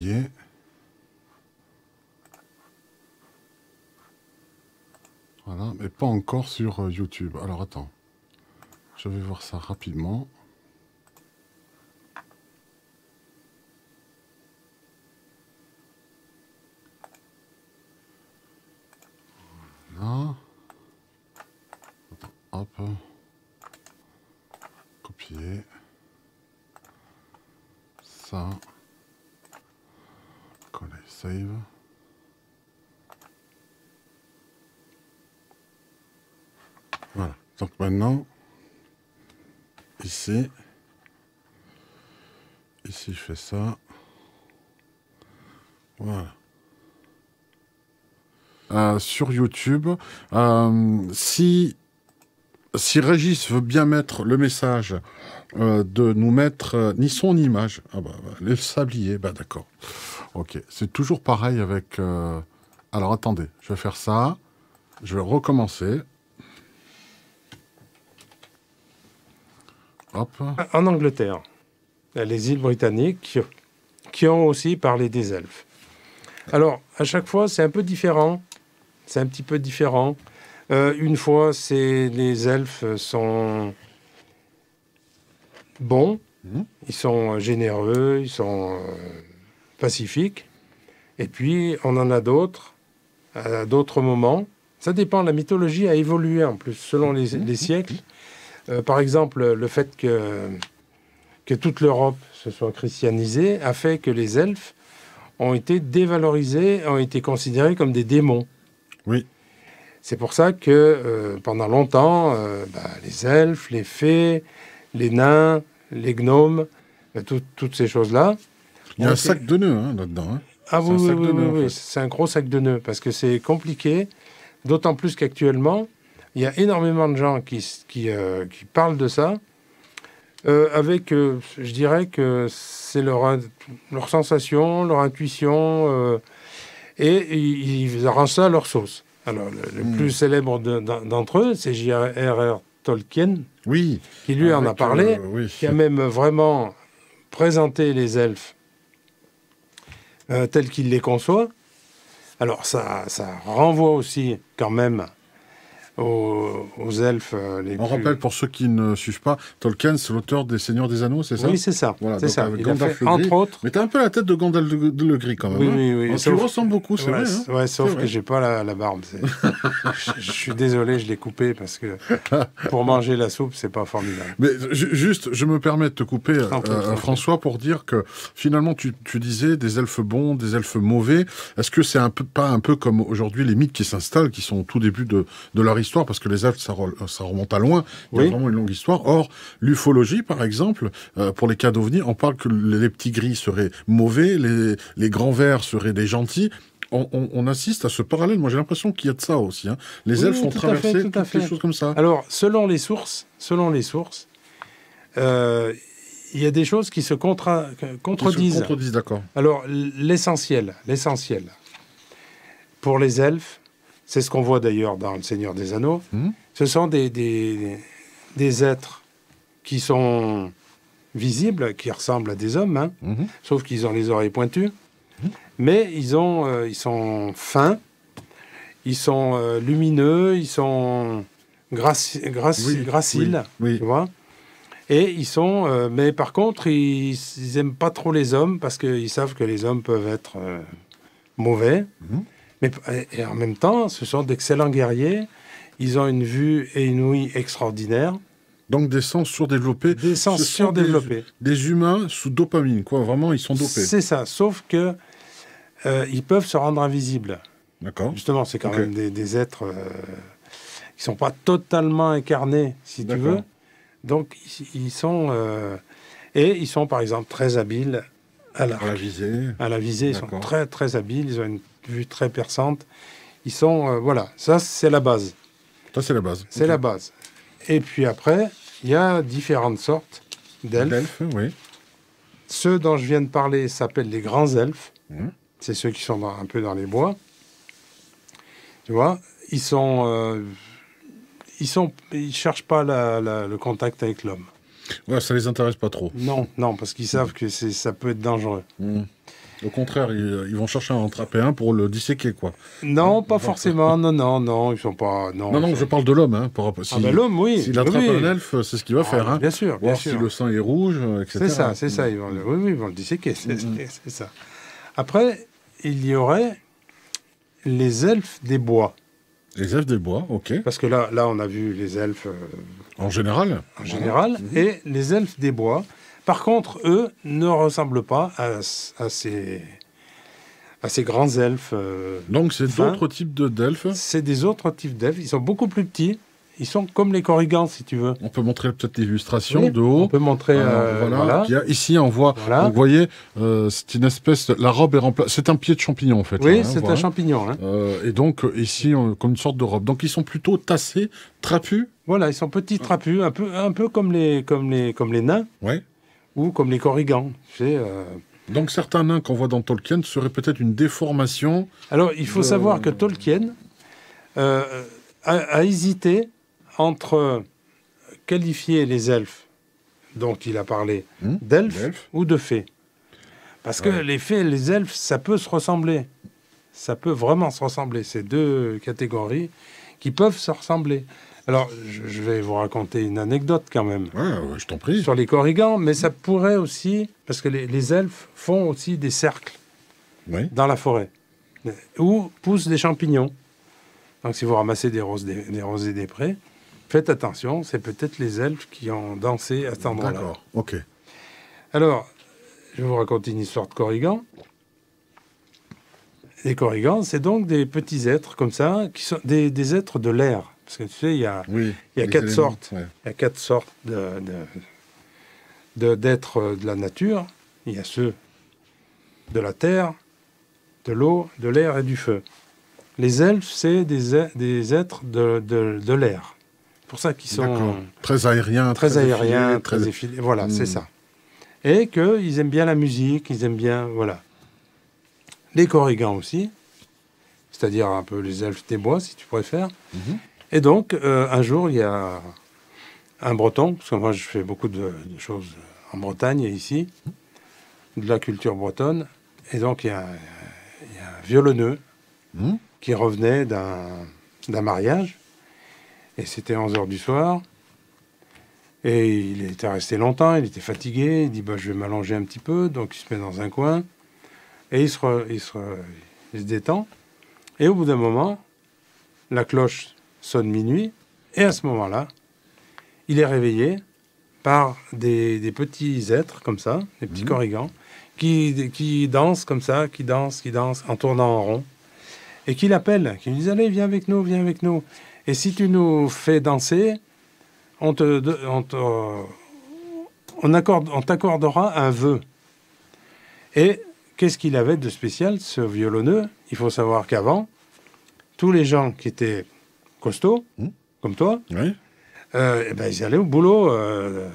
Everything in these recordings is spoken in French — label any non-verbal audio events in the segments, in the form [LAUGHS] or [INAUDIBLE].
Voilà, mais pas encore sur euh, YouTube. Alors attends, je vais voir ça rapidement. Voilà. Euh, sur YouTube. Euh, si, si Régis veut bien mettre le message euh, de nous mettre ni son image. Ah bah, bah le sablier, bah d'accord. Ok, c'est toujours pareil avec... Alors attendez, je vais faire ça. Je vais recommencer. Hop. En Angleterre. Euh, les îles britanniques, qui ont aussi parlé des elfes. Alors, à chaque fois, c'est un peu différent. C'est un petit peu différent. Euh, une fois, c'est les elfes sont bons, mhm. ils sont généreux, ils sont euh, pacifiques. Et puis, on en a d'autres à d'autres moments. Ça dépend. La mythologie a évolué en plus selon les, mhm. Mhm. siècles. par exemple, le fait que que toute l'Europe se soit christianisée, a fait que les elfes ont été dévalorisés, ont été considérés comme des démons. Oui. C'est pour ça que euh, pendant longtemps, euh, bah, les elfes, les fées, les nains, les gnomes, bah, toutes ces choses-là. Il y a un sac de nœuds hein, là-dedans. Hein. Ah oui, oui, c'est un gros sac de nœuds parce que c'est compliqué, d'autant plus qu'actuellement, il y a énormément de gens qui, euh, qui parlent de ça, euh, avec, euh, je dirais que c'est leur, leur sensation, leur intuition, euh, et ils, en arrangent ça à leur sauce. Alors, le, hmm. plus célèbre d'entre eux, c'est J.R.R. Tolkien, oui. qui lui en a parlé, qui a même vraiment présenté les elfes tels qu'il les conçoit. Alors, ça, ça renvoie aussi quand même aux, elfes euh, les On rappelle pour ceux qui ne suivent pas, Tolkien, c'est l'auteur des Seigneurs des Anneaux, c'est ça Oui, c'est ça. c'est ça. entre autres. Mais t'as un peu la tête de Gandalf le, de Gris quand même. Oui, hein. oui, oui. On ressemble beaucoup, c'est vrai. Hein. ouais, sauf que j'ai pas la, barbe. [LAUGHS] je, suis désolé, je l'ai coupé parce que pour manger la soupe, c'est pas formidable. Mais juste, je me permets de te couper, euh, François, pour dire que finalement, tu, disais des elfes bons, des elfes mauvais. Est-ce que c'est un peu, pas un peu comme aujourd'hui les mythes qui s'installent, qui sont au tout début de, de leur histoire histoire, parce que les elfes, ça, ça remonte à loin, il y a vraiment une longue histoire. Or, l'ufologie, par exemple, euh, pour les cas d'OVNI, on parle que les petits gris seraient mauvais, les, les grands verts seraient des gentils. On, on, assiste à ce parallèle. Moi, j'ai l'impression qu'il y a de ça aussi. Hein. Les elfes ont traversé des choses comme ça. Alors, selon les sources, selon les sources, euh, il y a des choses qui se contredisent. contredisent, d'accord. Alors, l'essentiel, l'essentiel pour les elfes, c'est ce qu'on voit d'ailleurs dans Le Seigneur des Anneaux. Hmm. Ce sont des, des, êtres qui sont visibles, qui ressemblent à des hommes, hein. hmm. sauf qu'ils ont les oreilles pointues. Hmm. Mais ils, ont, euh, ils sont fins, ils sont euh, lumineux, ils sont gracieux, graciles, et ils sont, euh, mais par contre, ils, n'aiment pas trop les hommes parce qu'ils savent que les hommes peuvent être mauvais. Mais et en même temps, ce sont d'excellents guerriers. Ils ont une vue et une ouïe extraordinaire. Donc des sens surdéveloppés. Des sens surdéveloppés. Des, humains sous dopamine, quoi. Vraiment, ils sont dopés. C'est ça. Sauf que euh, ils peuvent se rendre invisibles. D'accord. Justement, c'est quand même des, êtres qui euh, qui sont pas totalement incarnés, si tu veux. Donc ils sont euh, et ils sont par exemple très habiles à la visée. À la visée, ils sont très très habiles. Ils ont une vue très perçante. Ils sont, euh, voilà, ça c'est la base. Ça c'est la base. C'est la base. Et puis après, il y a différentes sortes d'elfes. oui. Ceux dont je viens de parler s'appellent les grands elfes. Mmh. C'est ceux qui sont un peu dans les bois. Tu vois, ils sont, euh, ils sont, ils cherchent pas le contact avec l'homme. Ouais, ça les intéresse pas trop. Non, non, parce qu'ils savent que ça peut être dangereux. Mmh. Au contraire, euh, ils, vont chercher à en attraper un pour le disséquer, quoi. Non, hein, pas forcément. Non, non, non, ils sont pas. Non, non, je parle de l'homme. Hein, rapport si, ah ben l'homme, oui. S'il attrape un elfe, c'est ce qu'il va ah, faire. hein. Bien sûr, bien sûr. si le sang est rouge, euh, etc. C'est ça, c'est ça. Ils vont, le... disséquer. Mm. C'est ça. Après, il y aurait les elfes des bois. Les elfes des bois, ok. Parce que là, là on a vu les elfes. Euh, en général En général. Et les elfes des bois, par contre, eux ne ressemblent pas à, ces grands elfes. Euh, donc c'est d'autres types de d'elfes C'est des autres types d'elfes. Ils sont beaucoup plus petits. Ils sont comme les corrigans, si tu veux. On peut montrer peut-être l'illustration de haut. On peut montrer. Euh, euh, voilà. ici, on voit. vous voyez, c'est une espèce. la robe est remplacée. C'est un pied de champignon, en fait. Oui, hein, c'est un champignon. Hein. et donc, ici, comme une sorte de robe. Donc, ils sont plutôt tassés, trapus. Voilà, ils sont petits, trapus, un peu, un peu comme les, comme les, comme les nains. Ouais comme les corrigans. Euh. Donc certains nains qu'on voit dans Tolkien seraient peut-être une déformation. Alors il faut savoir que Tolkien euh, a, hésité entre qualifier les elfes dont il a parlé hmm d'elfes ou de fées. Parce que les fées et les elfes, ça peut se ressembler. Ça peut vraiment se ressembler. Ces deux catégories qui peuvent se ressembler. Alors, je vais vous raconter une anecdote quand même. Ouais, je t'en prie. Sur les corrigans, mais ça pourrait aussi, parce que les, elfes font aussi des cercles dans la forêt, où poussent des champignons. Donc, si vous ramassez des roses des, et des prés, faites attention, c'est peut-être les elfes qui ont dansé à cet endroit-là. D'accord, ok. Alors, je vais vous raconter une histoire de corrigans. Les corrigans, c'est donc des petits êtres comme ça, qui sont des êtres de l'air. Parce que tu sais, il y a, quatre sortes. quatre sortes d'êtres euh, de, la nature. Il y a ceux de la terre, de l'eau, de l'air et du feu. Les elfes, c'est des, êtres de, l'air. pour ça qu'ils sont très aériens, très, aériens, très Voilà, c'est hmm. ça. Et qu'ils aiment bien la musique, ils aiment bien, voilà. Les corrigans aussi, c'est-à-dire un peu les elfes des bois, si tu préfères. Mhm. Et donc, euh, un jour, il y a un Breton, parce que moi, je fais beaucoup de, choses en Bretagne et ici, de la culture bretonne. Et donc, il y a, un violonneux hmm? qui revenait d'un mariage. Et c'était 11 heures du soir. Et il était resté longtemps, il était fatigué. Il dit bah, Je vais m'allonger un petit peu. Donc, il se met dans un coin. Et il il se détend. Et au bout d'un moment, la cloche sonne minuit, et à ce moment-là, il est réveillé par des, petits êtres comme ça, des petits mhm. corrigans, qui, dansent comme ça, qui dansent, qui dansent, en tournant en rond, et qui l'appellent, qui lui disent Allez, viens avec nous, viens avec nous. Et si tu nous fais danser, on te, on accorde, on t'accordera un vœu. Et qu'est-ce qu'il avait de spécial, ce violonneux Il faut savoir qu'avant, tous les gens qui étaient costauds, hmm. comme toi, euh, eh ben, ils allaient au boulot. Euh,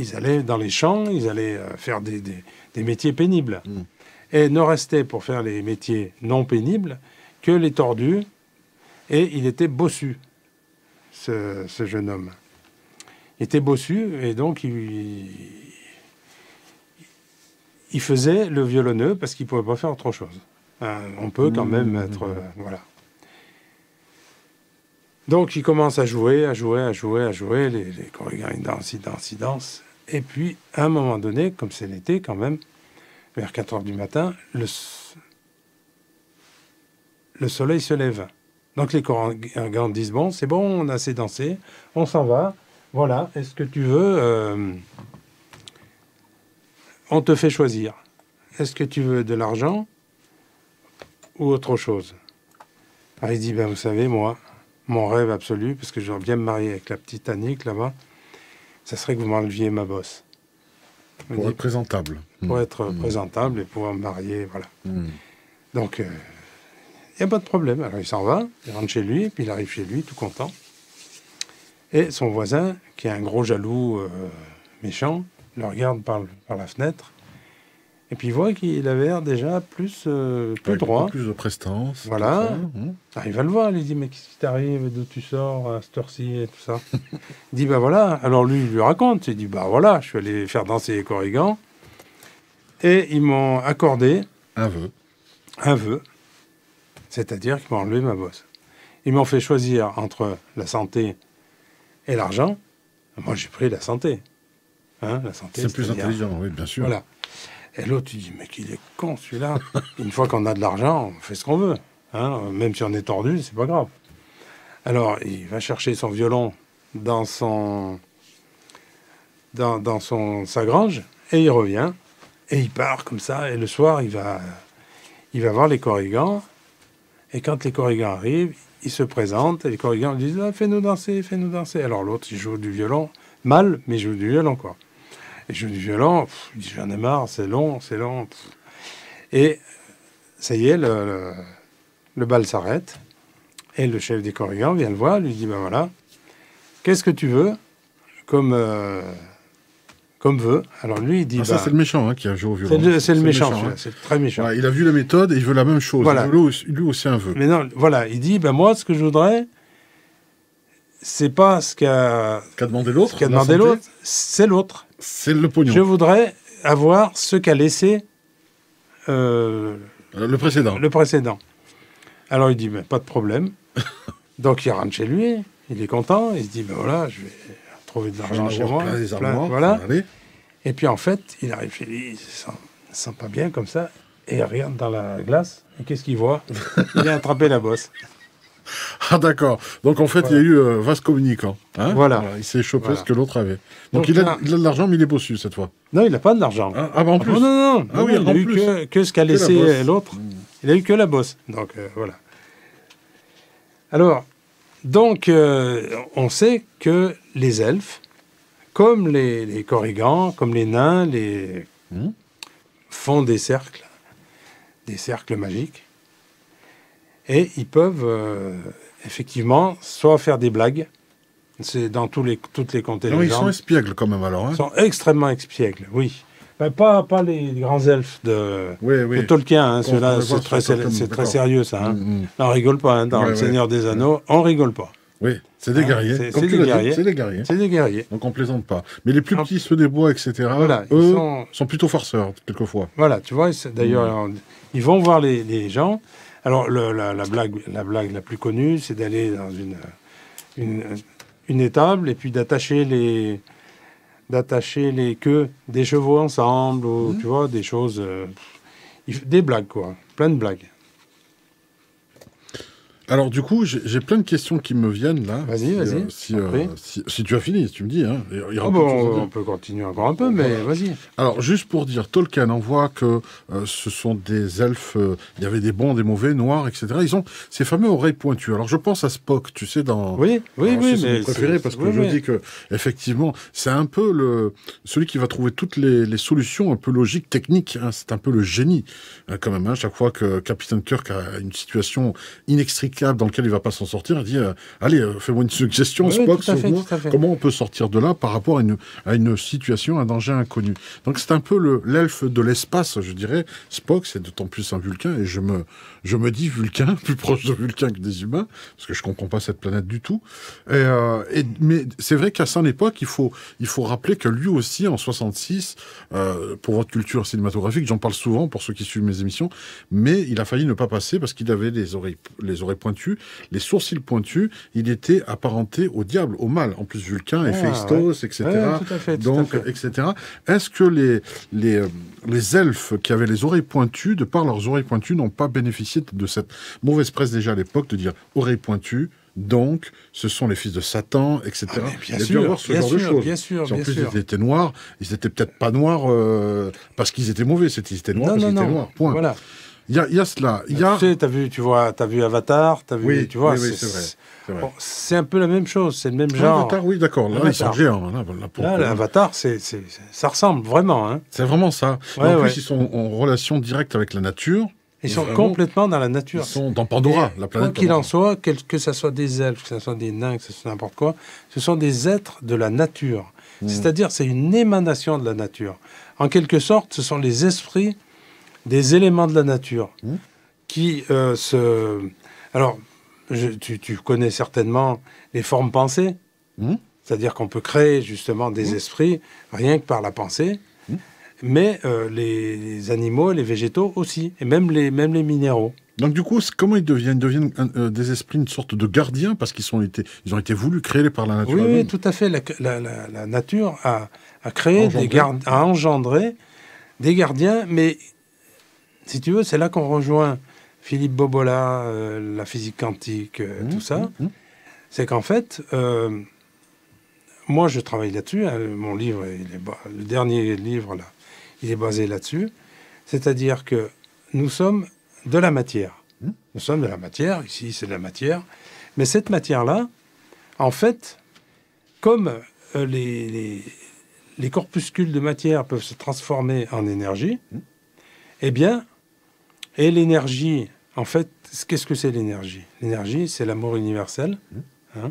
ils allaient dans les champs, ils allaient euh, faire des, métiers pénibles. Hmm. Et ne restait pour faire les métiers non pénibles que les tordus. Et il était bossu, ce, jeune homme. Il était bossu et donc il, faisait le violonneux parce qu'il ne pouvait pas faire autre chose. on peut quand hmm. même être. voilà. Donc il commence à jouer, à jouer, à jouer, à jouer. Les, les ils dansent, ils dansent, ils dansent. Et puis, à un moment donné, comme c'est l'été quand même, vers 4 heures du matin, le, le soleil se lève. Donc les chorégraphes disent Bon, c'est bon, on a assez dansé, on s'en va. Voilà, est-ce que tu veux. Euh, on te fait choisir. Est-ce que tu veux de l'argent ou autre chose Alors il dit ben, Vous savez, moi, mon rêve absolu, parce que je veux bien me marier avec la petite Annick là-bas, ça serait que vous m'enleviez ma bosse. pour être présentable. Pour hmm. être hmm. présentable et pouvoir me marier, voilà. Hmm. Donc, il euh, n'y a pas de problème. Alors, il s'en va, il rentre chez lui, puis il arrive chez lui, tout content. Et son voisin, qui est un gros jaloux euh, méchant, le regarde par, par la fenêtre et puis il voit qu'il avait déjà plus, euh, plus droit. Plus de prestance. Voilà. Hein. Ah, il va le voir, il dit Mais qu'est-ce qui t'arrive D'où tu sors à cette ci et tout ça Il dit Bah voilà. Alors lui, il lui raconte Il dit Bah voilà, je suis allé faire danser les corrigans. Et ils m'ont accordé. Un vœu. Un vœu. C'est-à-dire qu'ils m'ont enlevé ma bosse. Ils m'ont fait choisir entre la santé et l'argent. Moi, j'ai pris la santé. Hein, la santé. C'est plus intelligent, oui, bien sûr. Voilà. Et l'autre, il dit, mais qu'il est con celui-là. [LAUGHS] Une fois qu'on a de l'argent, on fait ce qu'on veut. Hein. Même si on est tordu, c'est pas grave. Alors, il va chercher son violon dans son. Dans, son, sa grange, et il revient, et il part comme ça, et le soir, il va, il va voir les corrigans, et quand les corrigans arrivent, il se présente, et les corrigans disent ah, Fais-nous danser, fais-nous danser. Alors l'autre, il joue du violon, mal, mais il joue du violon, quoi. Et je dis violent, j'en ai marre, c'est long, c'est long. Et ça y est, le, le, bal s'arrête. Et le chef des corrigants vient le voir, lui dit ben voilà, qu'est-ce que tu veux comme, euh, comme veut. Alors lui, il dit. Ah, ça, ben c'est le méchant hein, qui a joué au violon. C'est le, méchant, hein. c'est très méchant. il a vu la méthode et il veut la même chose. Voilà. lui aussi un vœu. Mais non, voilà, il dit ben moi, ce que je voudrais, c'est pas ce qu'a qu demandé l'autre. Ce qu'a demandé l'autre, c'est l'autre. C'est le pognon. Je voudrais avoir ce qu'a laissé euh, le précédent. Le précédent. Alors il dit mais pas de problème. [LAUGHS] Donc il rentre chez lui, il est content, il se dit mais ben voilà, je vais trouver de l'argent chez moi. voilà. Et puis en fait, il arrive il ne sent, sent pas bien comme ça, et il regarde dans la glace, et qu'est-ce qu'il voit Il a attrapé la bosse. Ah d'accord. Donc en fait, il y a eu euh, vaste hein. voilà. Il s'est chopé ce que l'autre avait. Donc, il, a, de l'argent, mais il est bossu cette fois. Non, il n'a pas de l'argent. Ah, ah bah, en ah, plus. non, non, ah il n'a eu que, ce qu'a laissé l'autre. Mm. Il a eu que la bosse. Donc euh, voilà. Alors, donc, euh, on sait que les elfes, comme les, les comme les nains, les... Mm. font des cercles, des cercles magiques. Et ils peuvent euh, effectivement soit faire des blagues, c'est dans tous les, toutes les ils sont espiègles quand même alors. Hein. Ils sont extrêmement espiègles, oui. pas, pas les grands elfes de, Tolkien, hein, ceux-là, c'est très, c'est très sérieux ça. Hein. Mm, mm. On rigole pas, dans Le Seigneur des mm. Anneaux, on rigole pas. Oui, c'est des guerriers. C'est des, guerriers. C'est des guerriers. Donc on plaisante pas. Mais les plus petits, ceux des bois, etc., eux, sont... plutôt farceurs, quelquefois. Voilà, tu vois, d'ailleurs, ils vont voir les, les gens, alors, la, blague, la blague la plus connue, c'est d'aller dans une, une, étable et puis d'attacher les, d'attacher les queues des chevaux ensemble, ou, mmh. tu vois, des choses, euh, des blagues, quoi, plein de blagues. Alors du coup, j'ai plein de questions qui me viennent là. Vas-y, vas-y. Euh, euh, si, tu as fini, tu me dis. on, peut continuer encore un peu, mais vas-y. Alors juste pour dire, Tolkien, envoie voit que euh, ce sont des elfes, il y avait des bons, des mauvais, noirs, etc. Ils ont ces fameux oreilles pointues. Alors je pense à Spock, tu sais, dans... Oui, oui, oui. C'est mon préféré parce que je dis que, effectivement, c'est un peu le celui qui va trouver toutes les, solutions un peu logiques, techniques. Hein. C'est un peu le génie, hein, quand même. Hein. Chaque fois que Capitaine Kirk a une situation inextricable, dans lequel il va pas s'en sortir, il dit euh, allez, euh, fais-moi une suggestion, Spock, Comment on peut sortir de là par rapport à une, à une situation, un danger inconnu Donc c'est un peu le, l'elfe de l'espace, je dirais. Spock, c'est d'autant plus un Vulcain, et je me, je me dis Vulcain, [LAUGHS] plus proche de Vulcain que des humains, parce que je comprends pas cette planète du tout. Et, euh, mais c'est vrai qu'à sa époque, il faut, il faut rappeler que lui aussi, en 66, pour votre culture cinématographique, j'en parle souvent pour ceux qui suivent mes émissions, mais il a failli ne pas passer parce qu'il avait les oreilles, les oreilles les sourcils pointus, il était apparenté au diable, au mal. En plus, Vulcain, ah, etc. donc, Est-ce que euh, les, elfes qui avaient les oreilles pointues, de par leurs oreilles pointues, n'ont pas bénéficié de cette mauvaise presse déjà à l'époque de dire oreilles pointues, donc, ce sont les fils de Satan, etc. Ah, bien il a sûr, bien sûr, en plus ils étaient noirs, ils n'étaient peut-être pas noirs euh, parce qu'ils étaient mauvais, c'était étaient noirs non, noirs. Point. Voilà. Il y, a, cela. Tu sais, as vu, tu vois, as vu Avatar, as vu, oui, tu vois. c'est vrai. C'est un peu la même chose, c'est le même ah, genre. Avatar, oui, d'accord. Là, ils sont géants. Là, Avatar, c'est, ça ressemble vraiment. Hein. C'est vraiment ça. en plus, ils sont en relation directe avec la nature. Ils sont complètement dans la nature. Ils sont dans Pandora, la planète. Quoi qu'il en soit, quel, que ce soit des elfes, que ce soit des nains, que ce soit n'importe quoi, ce sont des êtres de la nature. Hmm. C'est-à-dire, c'est une émanation de la nature. En quelque sorte, ce sont les esprits des éléments de la nature mmh. qui euh, se... Alors, tu, connais certainement les formes pensées, mmh. c'est-à-dire qu'on peut créer justement des mmh. esprits rien que par la pensée, mais euh, les, animaux, les végétaux aussi, et même les, même les minéraux. Donc du coup, comment ils deviennent deviennent euh, des esprits, une sorte de gardiens, parce qu'ils ont été, ils ont été voulus, créés par la nature. Oui, tout à fait. La, nature a, créé, des Des a engendré des gardiens, mais si tu veux, c'est là qu'on rejoint Philippe Bobola, euh, la physique quantique, euh, mmh, tout ça. Mmh, mmh. C'est qu'en fait, euh, moi, je travaille là-dessus. Hein. mon livre, est le dernier livre, là, il est basé là-dessus. C'est-à-dire que nous sommes de la matière. Nous sommes de la matière. Ici, c'est de la matière. Mais cette matière-là, en fait, comme les, les, corpuscules de matière peuvent se transformer en énergie, eh bien, et l'énergie, en fait, qu'est-ce que c'est l'énergie L'énergie, c'est l'amour universel. Mmh. Hein. Mmh.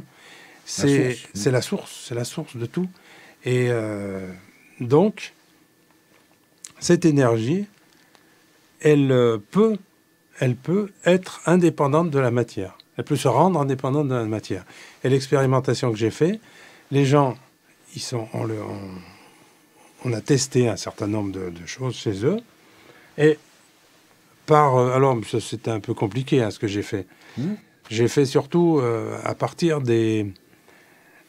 c'est la, source, c'est la source de tout. Et euh, donc, cette énergie, elle euh, peut, elle peut être indépendante de la matière. Elle peut se rendre indépendante de la matière. Et l'expérimentation que j'ai faite, les gens, ils sont, on, le, on, a testé un certain nombre de, de choses chez eux, et euh, alors, c'était un peu compliqué hein, ce que j'ai fait. Hmm. J'ai fait surtout euh, à partir des,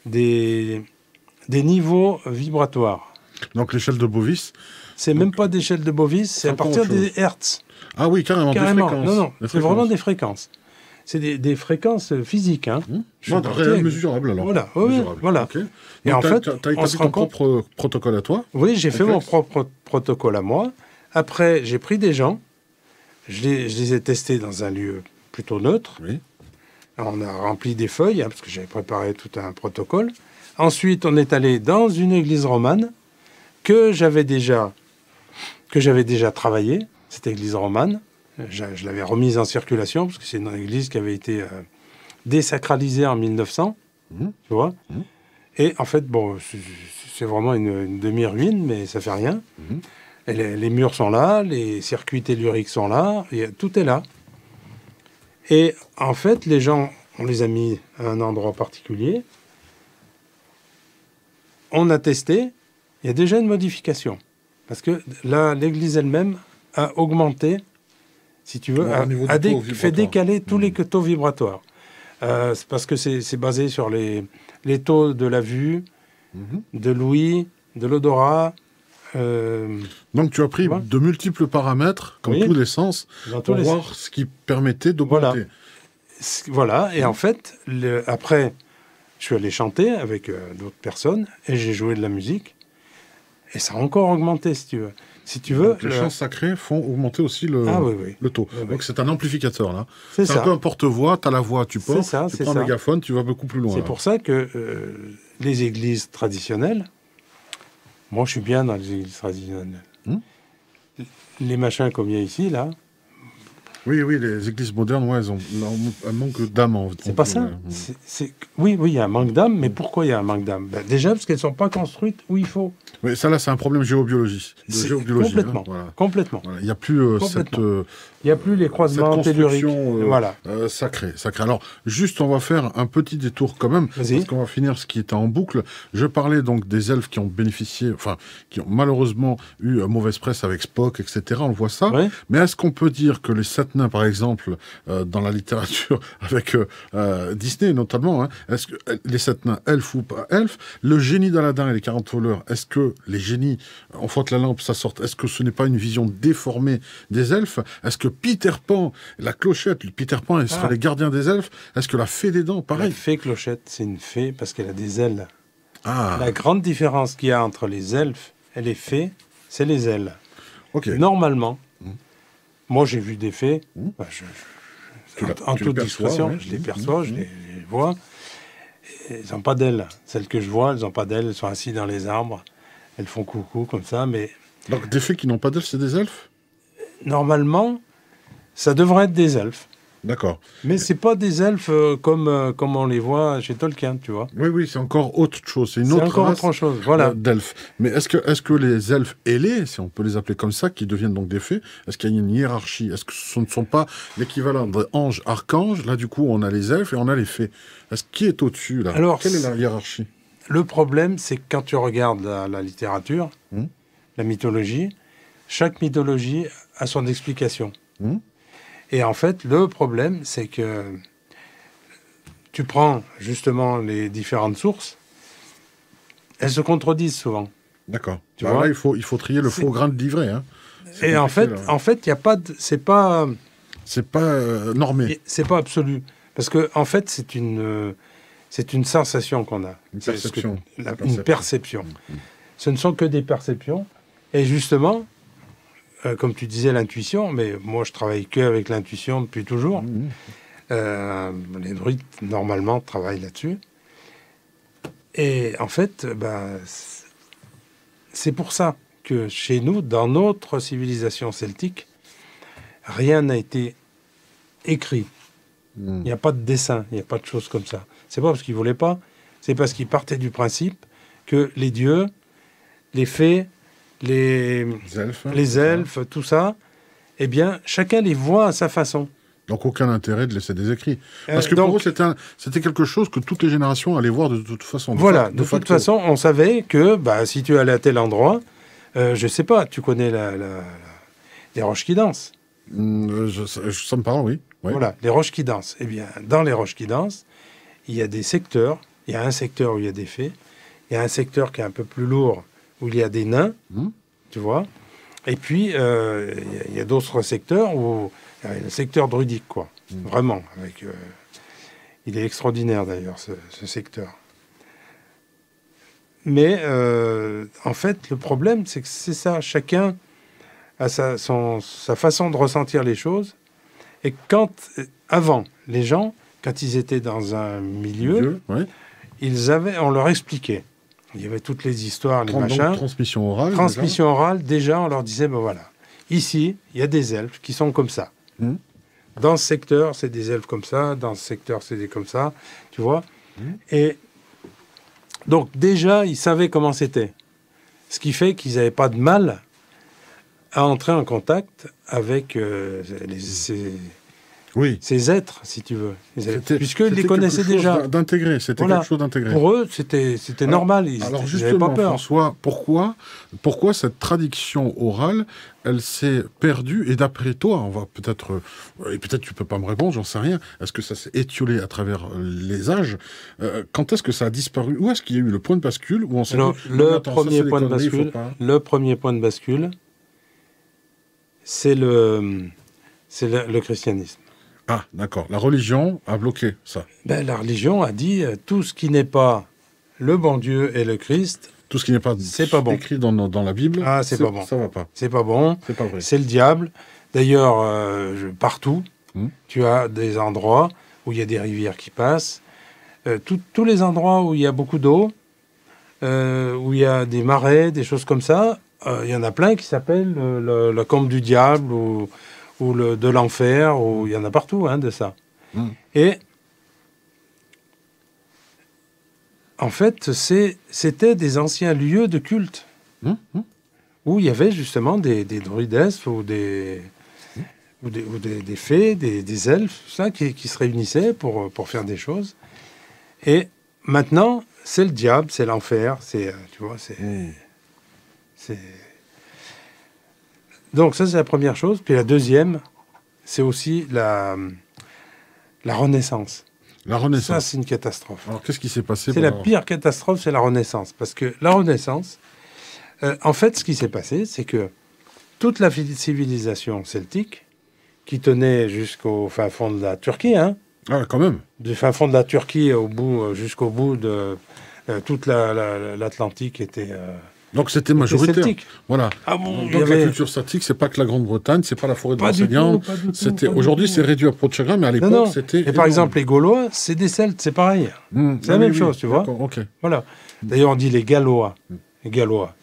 des, niveaux vibratoires. Donc l'échelle de Bovis C'est même pas d'échelle de Bovis, c'est à partir des euh, Hertz. Ah oui, carrément, des fréquences. Non, non, c'est vraiment des fréquences. C'est des, fréquences physiques. Hein. Hmm. alors. Voilà, oui, voilà. Et en fait, tu as, ton propre protocole à toi Oui, j'ai fait mon propre protocole à moi. Après, j'ai pris des gens je les, ai testés dans un lieu plutôt neutre. on a rempli des feuilles, hein, parce que j'avais préparé tout un protocole. Ensuite, on est allé dans une église romane que j'avais déjà, que j'avais déjà travaillée, cette église romane. Je, l'avais remise en circulation, parce que c'est une église qui avait été euh, désacralisée en 1900, mmh. tu vois. Mmh. Et en fait, bon, c'est vraiment une, demi-ruine, mais ça fait rien. Mmh. Les, murs sont là, les circuits telluriques sont là, tout est là. Et en fait, les gens, on les a mis à un endroit particulier. On a testé, il y a déjà une modification. Parce que là, l'Église elle-même a augmenté, si tu veux, a, fait décaler tous les mmh. taux vibratoires. Euh, parce que c'est basé sur les, taux de la vue, mmh. de l'ouïe, de l'odorat, euh, Donc tu as pris de multiples paramètres, comme tous les sens, pour voir ce qui permettait d'augmenter. Voilà. et en fait, après, je suis allé chanter avec euh, d'autres personnes, et j'ai joué de la musique, et ça a encore augmenté, si tu veux. Si tu veux, les chants sacrés font augmenter aussi le, ah le taux. Donc c'est un amplificateur là. C'est un peu un porte-voix, tu as la voix, tu portes, ça, prends un mégaphone, tu vas beaucoup plus loin. C'est pour ça que euh, les églises traditionnelles moi, je suis bien dans les églises traditionnelles. Hmm les machins comme il y a ici, là. Oui, oui, les églises modernes, elles ont un manque d'âme. En fait. C'est pas ça. Oui, oui, il y a un manque d'âme, mais pourquoi il y a un manque d'âme ben, Déjà parce qu'elles ne sont pas construites où il faut. mais ça là, c'est un problème géobiologie, hein, Complètement. Il n'y a plus euh, cette, il n'y a plus les croisements Cette euh, voilà. sacré, euh, sacré. Alors, juste, on va faire un petit détour quand même, parce qu'on va finir ce qui était en boucle. Je parlais donc des elfes qui ont bénéficié, enfin, qui ont malheureusement eu euh, mauvaise presse avec Spock, etc. On voit ça. Mais est-ce qu'on peut dire que les sept nains, par exemple, dans la littérature [LAUGHS] avec Disney notamment, hein, est-ce que les sept nains, elfes ou pas elfes, le génie d'Aladin et les 40 voleurs, est-ce que les génies, en frotte la lampe, ça sort Est-ce que ce n'est pas une vision déformée des elfes Est-ce que Peter Pan, la clochette, le Peter Pan, il sera ah. les gardiens des elfes Est-ce que la fée des dents, pareil La fée clochette, c'est une fée parce qu'elle a des ailes. Ah. La grande différence qu'il y a entre les elfes et les fées, c'est les ailes. Okay. Normalement, hmm. moi j'ai vu des fées, hmm. bah, en, toute discrétion, je les hmm. perçois, je, les, vois. Elles n'ont pas d'ailes. Celles que je vois, elles n'ont pas d'ailes, elles sont assises dans les arbres, elles font coucou comme ça, mais... Donc des fées qui n'ont pas d'ailes, c'est des elfes Normalement, ça devrait être des elfes. D'accord. Mais c'est pas des elfes euh, comme, euh, comme on les voit chez Tolkien, tu vois. Oui, oui, c'est encore autre chose. C'est une autre, encore autre chose, voilà. Euh, d'elfes. Mais est-ce que, est que les elfes ailés, si on peut les appeler comme ça, qui deviennent donc des fées, est-ce qu'il y a une hiérarchie Est-ce que ce ne sont pas l'équivalent d'ange, archange Là, du coup, on a les elfes et on a les fées. Est-ce qui est au-dessus, là Alors, Quelle est la hiérarchie Le problème, c'est que quand tu regardes la, littérature, hmm? la mythologie, chaque mythologie a son explication. Hum et en fait, le problème, c'est que tu prends justement les différentes sources, elles se contredisent souvent. D'accord. Tu bah vois, il faut, il faut trier le faux grain de livret. Hein. Et en fait, hein. en fait, il n'y a pas, c'est pas, c'est pas euh, normé. C'est pas absolu, parce que en fait, c'est une, euh, c'est une sensation qu'on a. Une perception. une perception. Mm, mm. Ce ne sont que des perceptions. Et justement, euh, comme tu disais, l'intuition, mais moi je travaille que avec l'intuition depuis toujours. Mmh. Euh, les druides, normalement, travaillent là-dessus. Et en fait, ben, c'est pour ça que chez nous, dans notre civilisation celtique, rien n'a été écrit. Mmh. Il n'y a pas de dessin, il n'y a pas de choses comme ça. C'est pas parce qu'ils voulaient pas, c'est parce qu'ils partaient du principe que les dieux, les fées, les, hein, elfes, tout ça, eh bien, chacun les voit à sa façon. Donc aucun intérêt de laisser des écrits. Euh, Parce que pour c'était quelque chose que toutes les générations allaient voir de toute façon. voilà, de, toute façon, on savait que bah, si tu allais à tel endroit, je euh, je sais pas, tu connais la, les roches qui dansent. Mm, euh, je, je, ça me parle, oui. Voilà, les roches qui dansent. Eh bien, dans les roches qui dansent, il y a des secteurs. Il y a un secteur où il y a des fées. Il y a un secteur qui est un peu plus lourd, où il y a des nains, hmm. tu vois. Et puis, euh, il y a, d'autres secteurs où. Euh, le secteur druidique, quoi. Hmm. Vraiment. Avec, euh, il est extraordinaire, d'ailleurs, ce, secteur. Mais, en fait, le problème, c'est que c'est ça. Chacun a sa, sa façon de ressentir les choses. Et quand, avant, les gens, quand ils étaient dans un milieu, ils avaient, on leur expliquait. Il y avait toutes les histoires, les machins. transmission orale. Transmission orale, déjà, on leur disait, ben voilà, ici, il y a des elfes qui sont comme ça. Hmm. Dans ce secteur, c'est des elfes comme ça. Dans ce secteur, c'est des comme ça. Tu vois hmm. Et donc, déjà, ils savaient comment c'était. Ce qui fait qu'ils n'avaient pas de mal à entrer en contact avec euh, les, ces, oui. ces êtres, si tu veux, puisqu'ils les connaissaient déjà. D'intégrer, c'était quelque chose d'intégrer. Pour eux, c'était normal. Ils, n'avaient pas peur. François, pourquoi, pourquoi cette tradition orale, elle s'est perdue Et d'après toi, on va peut-être, euh, et peut-être tu peux pas me répondre, j'en sais rien. Est-ce que ça s'est étiolé à travers euh, les âges euh, Quand est-ce que ça a disparu Où est-ce qu'il y a eu le point de bascule le, premier point de bascule, le premier point de bascule, c'est le, c'est le christianisme. Ah, d'accord. La religion a bloqué ça. Ben, la religion a dit euh, tout ce qui n'est pas le bon Dieu et le Christ. Tout ce qui n'est pas, c'est pas écrit dans, la Bible. Ah, c'est pas bon. Ça va pas. C'est pas bon. C'est pas vrai. C'est le diable. D'ailleurs, euh, partout, hmm. tu as des endroits où il y a des rivières qui passent. Euh, tous les endroits où il y a beaucoup d'eau, où il y a des marais, des choses comme ça, il y en a plein qui s'appellent la combe du diable ou ou le, de l'enfer, où il y en a partout hein, de ça. Hmm. Et en fait, c'était des anciens lieux de culte hmm, hmm. où il y avait justement des, des ou des, ou des, ou des, fées, des, elfes, ça, qui, qui, se réunissaient pour, pour faire des choses. Et maintenant, c'est le diable, c'est l'enfer, c'est, euh, tu vois, c'est c'est... Donc ça, c'est la première chose. Puis la deuxième, c'est aussi la, la Renaissance. La Renaissance. Ça, c'est une catastrophe. Alors qu'est-ce qui s'est passé C'est la pire catastrophe, c'est la Renaissance. Parce que la Renaissance, euh, en fait, ce qui s'est passé, c'est que toute la civilisation celtique, qui tenait jusqu'au fin fond de la Turquie, hein, ah, quand même. Du fin fond de la Turquie au bout, euh, jusqu'au bout de euh, toute l'Atlantique était donc c'était majoritaire. Voilà. Ah Donc la culture celtique, c'est pas que la Grande-Bretagne, c'est pas la forêt de C'était aujourd'hui, c'est réduit à peau mais à l'époque, c'était. Et par exemple, les Gaulois, c'est des Celtes, c'est pareil. Hmm. C'est la ah même chose, tu vois. ok Voilà. D'ailleurs, on dit les Gallois. Les Gallois.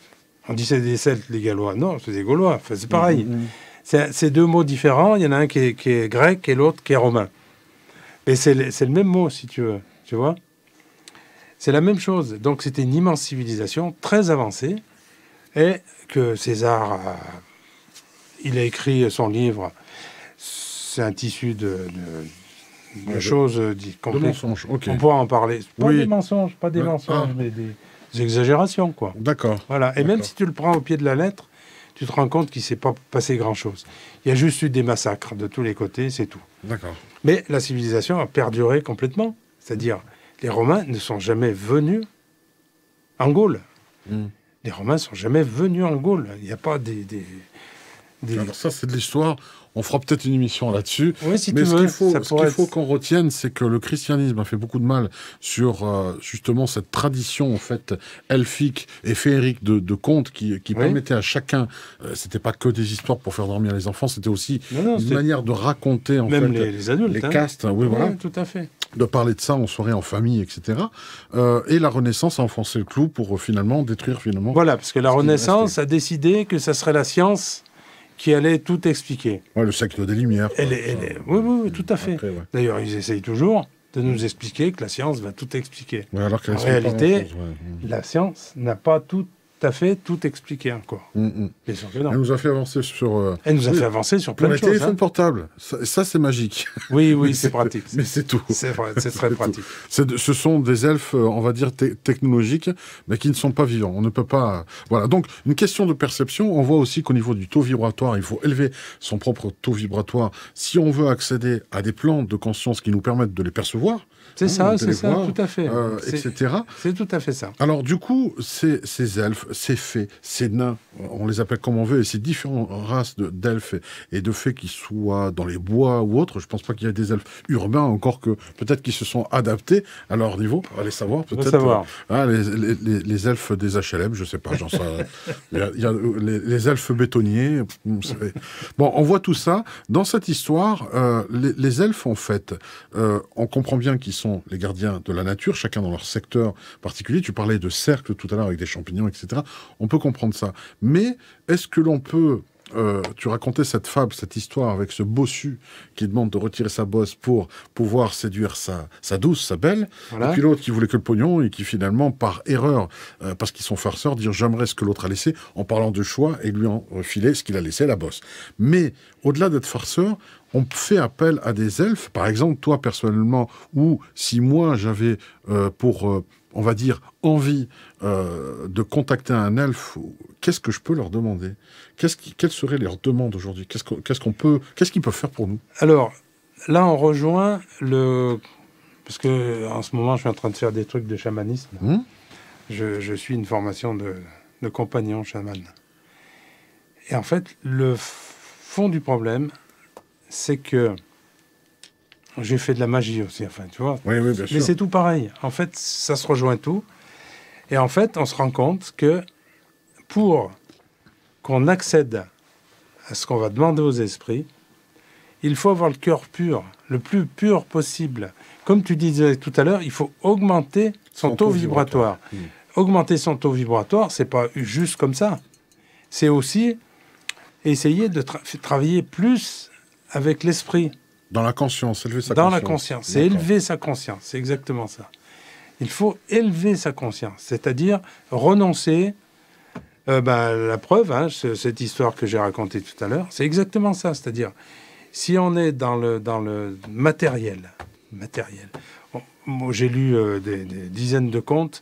On dit c'est des Celtes, les Gallois. Non, c'est des Gaulois. c'est pareil. Hmm, hmm, c'est deux mots différents. Il y en a un qui est, grec et l'autre qui est romain. Mais c'est le même mot, si tu veux. Tu vois c'est la même chose. Donc c'était une immense civilisation très avancée et que César, il a écrit son livre. C'est un tissu de, choses euh, de mensonges. On pourra en parler. Pas des mensonges, pas des mensonges, ah. mais des, exagérations, quoi. D'accord. Voilà. Et même si tu le prends au pied de la lettre, tu te rends compte qu'il s'est pas passé grand-chose. Il y a juste eu des massacres de tous les côtés, c'est tout. D'accord. Mais la civilisation a perduré complètement. C'est-à-dire, les Romains ne sont jamais venus en Gaule. Hmm. Les Romains sont jamais venus en Gaule. Il n'y a pas des, Alors ça, c'est de l'histoire. On fera peut-être une émission là-dessus. Mais ce qu'il faut, qu'on retienne, c'est que le christianisme a fait beaucoup de mal sur euh, justement cette tradition en fait elfique et féerique de, de contes qui, permettait à chacun. Euh, c'était pas que des histoires pour faire dormir les enfants, c'était aussi une manière de raconter en Même fait les, les, adultes, hein. castes. Hein. tout à fait de parler de ça en soirée, en famille, etc. Euh, et la Renaissance a enfoncé le clou pour euh, finalement détruire finalement. Voilà, parce que la Renaissance a décidé que ça serait la science qui allait tout expliquer. Ouais, le siècle des Lumières. Elle est, Oui, oui, tout à fait. D'ailleurs, ils essayent toujours de nous expliquer que la science va tout expliquer. alors en réalité, la science n'a pas tout ça fait tout expliquer encore. Mm, mm. Elle nous a fait avancer sur. Euh, Elle nous a fait avancer sur plein de choses. Hein. téléphone portable, ça, c'est magique. Oui, oui, c'est pratique. [LAUGHS] Mais c'est tout. C'est vrai, c'est très [LAUGHS] pratique. ce sont des elfes, euh, on va dire technologiques, mais qui ne sont pas vivants. On ne peut pas. Euh, voilà. Donc une question de perception. On voit aussi qu'au niveau du taux vibratoire, il faut élever son propre taux vibratoire si on veut accéder à des plans de conscience qui nous permettent de les percevoir. C'est ah, ça, c'est ça, tout à fait. Euh, etc. C'est tout à fait ça. Alors du coup, ces, ces elfes, ces fées, ces nains, on les appelle comme on veut, et ces différentes races d'elfes et, de fées qui soient dans les bois ou autres, je ne pense pas qu'il y ait des elfes urbains, encore que peut-être qu'ils se sont adaptés à leur niveau. Allez savoir, peut-être. Euh, ah, les, elfes des HLM, je sais pas, j'en les, elfes bétonniers. Bon, on voit tout ça. Dans cette histoire, euh, les, elfes, en fait, on comprend bien qu'ils sont les gardiens de la nature, chacun dans leur secteur particulier. Tu parlais de cercle tout à l'heure avec des champignons, etc. On peut comprendre ça. Mais est-ce que l'on peut euh, tu racontais cette fable, cette histoire avec ce bossu qui demande de retirer sa bosse pour pouvoir séduire sa, sa douce, sa belle, et puis l'autre qui voulait que le pognon et qui finalement, par erreur, euh, parce qu'ils sont farceurs, dire j'aimerais ce que l'autre a laissé en parlant de choix et lui en refiler ce qu'il a laissé, la bosse. Mais au-delà d'être farceur, on fait appel à des elfes, par exemple toi personnellement, ou si moi j'avais euh, pour, euh, on va dire, envie euh, de contacter un elfe, qu'est-ce que je peux leur demander Quelles seraient leurs demandes aujourd'hui Qu'est-ce qu'on peut, qu'est-ce qu'ils peuvent faire pour nous Alors là, on rejoint le, parce que en ce moment, je suis en train de faire des trucs de chamanisme. Hmm je, suis une formation de, de compagnon chaman. Et en fait, le fond du problème, c'est que j'ai fait de la magie aussi, enfin, tu vois. Mais c'est tout pareil. En fait, ça se rejoint tout. Et en fait, on se rend compte que pour qu'on accède à ce qu'on va demander aux esprits, il faut avoir le cœur pur, le plus pur possible. Comme tu disais tout à l'heure, il faut augmenter son, taux, vibratoire. Hmm. Augmenter son taux vibratoire, c'est pas juste comme ça. C'est aussi essayer de travailler plus avec l'esprit. Dans la conscience, élever sa Dans conscience. Dans la conscience, c'est élever sa conscience, c'est exactement ça. Il faut élever sa conscience, c'est-à-dire renoncer. Euh, bah, la preuve, hein, cette histoire que j'ai racontée tout à l'heure, c'est exactement ça. C'est-à-dire, si on est dans le, dans le matériel, matériel. j'ai lu euh, des, dizaines de contes